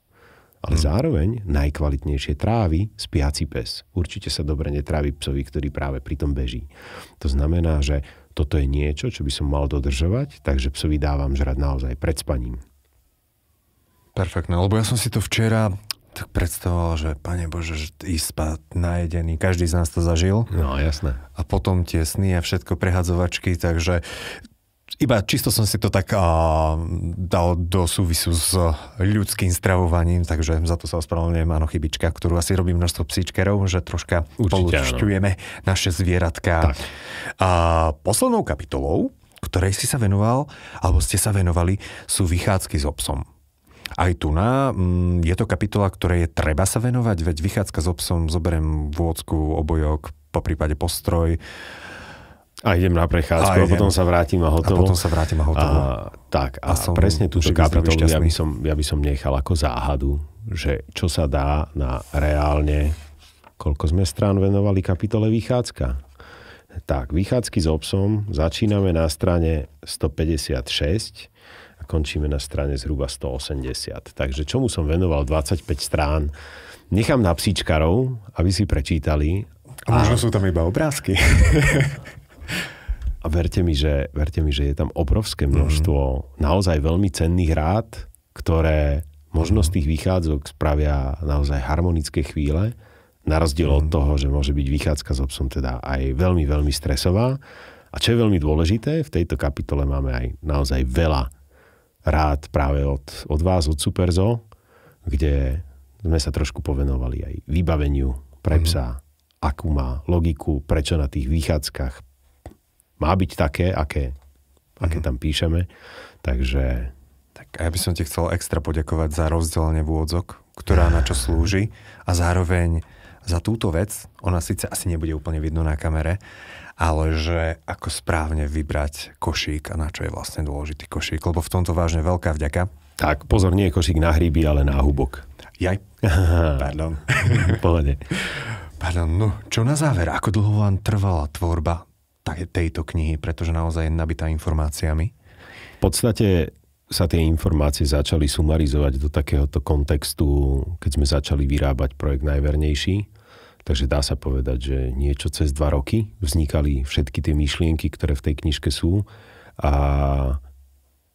ale hm. zároveň najkvalitnejšie trávy spiaci pes. Určite sa dobre netrávi psovi, ktorý práve pri tom beží. To znamená, že toto je niečo, čo by som mal dodržovať, takže psovi dávam žrať naozaj pred spaním. Perfektné, lebo ja som si to včera tak predstavoval, že pane Bože, že ísť spať najedený, každý z nás to zažil. No, jasné. A potom tie sny a všetko prehadzovačky, takže iba čisto som si to tak a, dal do súvisu s ľudským stravovaním, takže za to sa ospravedlňujem, áno, chybička, ktorú asi robí množstvo psíčkerov, že troška polučťujeme naše zvieratka. Tak. A poslednou kapitolou, ktorej si sa venoval, alebo ste sa venovali, sú vychádzky s obsom. Aj tu na, mm, je to kapitola, ktorej je treba sa venovať, veď vychádzka s obsom, zoberiem vôdzku, obojok, po prípade postroj. A idem na prechádzku a, idem. a potom sa vrátim a hotovo. A potom sa vrátim a hotovo. A, tak, a, a som presne túto kapitolu ja by, som, ja by som nechal ako záhadu, že čo sa dá na reálne, koľko sme strán venovali kapitole vychádzka. Tak, vychádzky s obsom začíname na strane 156 končíme na strane zhruba 180. Takže čomu som venoval 25 strán, nechám na psíčkarov, aby si prečítali. A možno sú tam iba obrázky. a verte mi, že, verte mi, že je tam obrovské mhm. množstvo mm-hmm. naozaj veľmi cenných rád, ktoré možno z mhm. tých vychádzok spravia naozaj harmonické chvíle, na rozdiel od mhm. toho, že môže byť vychádzka s obsom teda aj veľmi, veľmi stresová. A čo je veľmi dôležité, v tejto kapitole máme aj naozaj veľa rád práve od, od vás, od Superzo, kde sme sa trošku povenovali aj vybaveniu pre mhm. psa, mm-hmm. akú má logiku, prečo na tých vychádzkach má byť také, aké, mm-hmm. aké mhm. tam píšeme. Takže... Tak a ja by som ti chcel extra poďakovať za rozdelenie vôdzok, ktorá na čo slúži a zároveň za túto vec, ona síce asi nebude úplne vidno na kamere, ale že ako správne vybrať košík a na čo je vlastne dôležitý košík, lebo v tomto vážne veľká vďaka. Tak, pozor, nie je košík na hríby, ale na hubok. Jaj? Pardon. Pohode. Pardon, no čo na záver, ako dlho vám trvala tvorba tejto knihy, pretože naozaj je nabitá informáciami? V podstate sa tie informácie začali sumarizovať do takéhoto kontextu, keď sme začali vyrábať projekt Najvernejší. Takže dá sa povedať, že niečo cez dva roky vznikali všetky tie myšlienky, ktoré v tej knižke sú a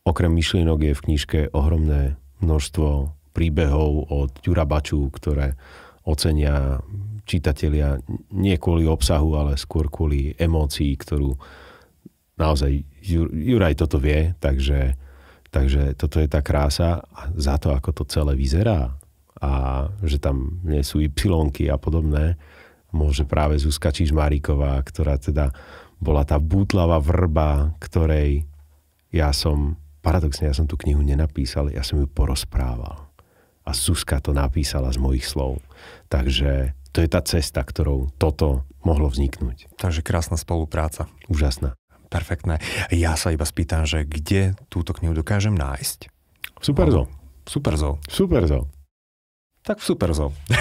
okrem myšlienok je v knižke ohromné množstvo príbehov od Baču, ktoré ocenia čitatelia nie kvôli obsahu, ale skôr kvôli emócii, ktorú naozaj Juraj toto vie, takže, takže toto je tá krása a za to, ako to celé vyzerá, a že tam nie sú y a podobné, môže práve Zuzka Čižmáriková, ktorá teda bola tá bútlava vrba, ktorej ja som, paradoxne, ja som tú knihu nenapísal, ja som ju porozprával. A Zuzka to napísala z mojich slov. Takže to je tá cesta, ktorou toto mohlo vzniknúť. Takže krásna spolupráca. Úžasná. Perfektné. Ja sa iba spýtam, že kde túto knihu dokážem nájsť? Superzo. Superzo. Superzo tak v Superzo.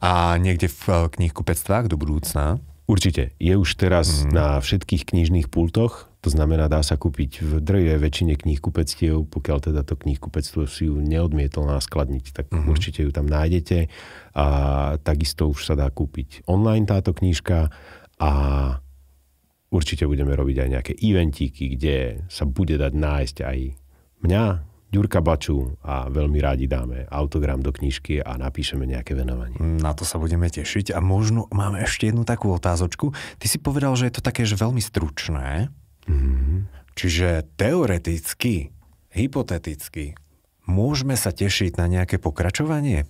a niekde v eh, knihkupectvách do budúcna? Určite. Je už teraz mm. na všetkých knižných pultoch, to znamená, dá sa kúpiť v drve väčšine knihkupectiev, pokiaľ teda to knihkupectvo si ju neodmietol náskladniť, tak mm. určite ju tam nájdete. A takisto už sa dá kúpiť online táto knižka a určite budeme robiť aj nejaké eventíky, kde sa bude dať nájsť aj mňa, Ďurka Baču a veľmi rádi dáme autogram do knižky a napíšeme nejaké venovanie. Na to sa budeme tešiť a možno máme ešte jednu takú otázočku. Ty si povedal, že je to také, že veľmi stručné. Mm-hmm. Čiže teoreticky, hypoteticky, môžeme sa tešiť na nejaké pokračovanie?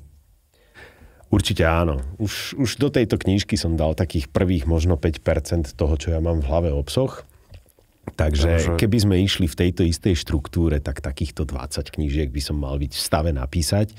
Určite áno. Už, už do tejto knižky som dal takých prvých možno 5% toho, čo ja mám v hlave o psoch. Takže keby sme išli v tejto istej štruktúre, tak takýchto 20 knížiek by som mal byť v stave napísať.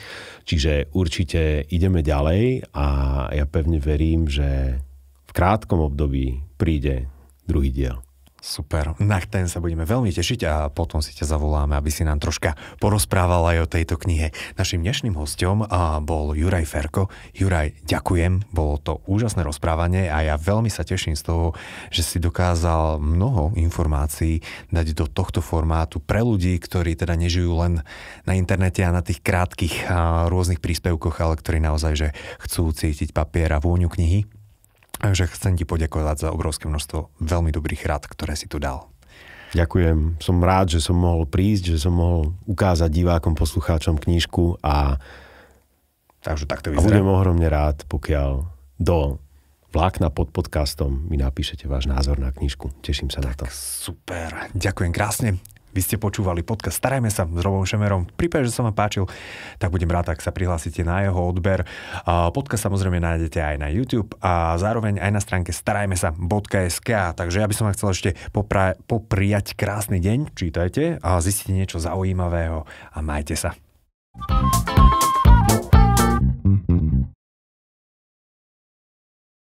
Čiže určite ideme ďalej a ja pevne verím, že v krátkom období príde druhý diel. Super, na ten sa budeme veľmi tešiť a potom si ťa zavoláme, aby si nám troška porozprával aj o tejto knihe. Našim dnešným hostom bol Juraj Ferko. Juraj, ďakujem, bolo to úžasné rozprávanie a ja veľmi sa teším z toho, že si dokázal mnoho informácií dať do tohto formátu pre ľudí, ktorí teda nežijú len na internete a na tých krátkých rôznych príspevkoch, ale ktorí naozaj že chcú cítiť papier a vôňu knihy. Takže chcem ti poďakovať za obrovské množstvo veľmi dobrých rád, ktoré si tu dal. Ďakujem. Som rád, že som mohol prísť, že som mohol ukázať divákom, poslucháčom knížku a, Takže tak to vyzerá. a budem ohromne rád, pokiaľ do vlákna pod podcastom mi napíšete váš názor na knižku. Teším sa tak, na to. Super. Ďakujem krásne. Vy ste počúvali podcast Starajme sa s Robom Šemerom. V prípade, že sa vám páčil, tak budem rád, ak sa prihlásite na jeho odber. Podcast samozrejme nájdete aj na YouTube a zároveň aj na stránke sa.sk. Takže ja by som vám chcel ešte popra- popriať krásny deň, čítajte a zistite niečo zaujímavého a majte sa. thank you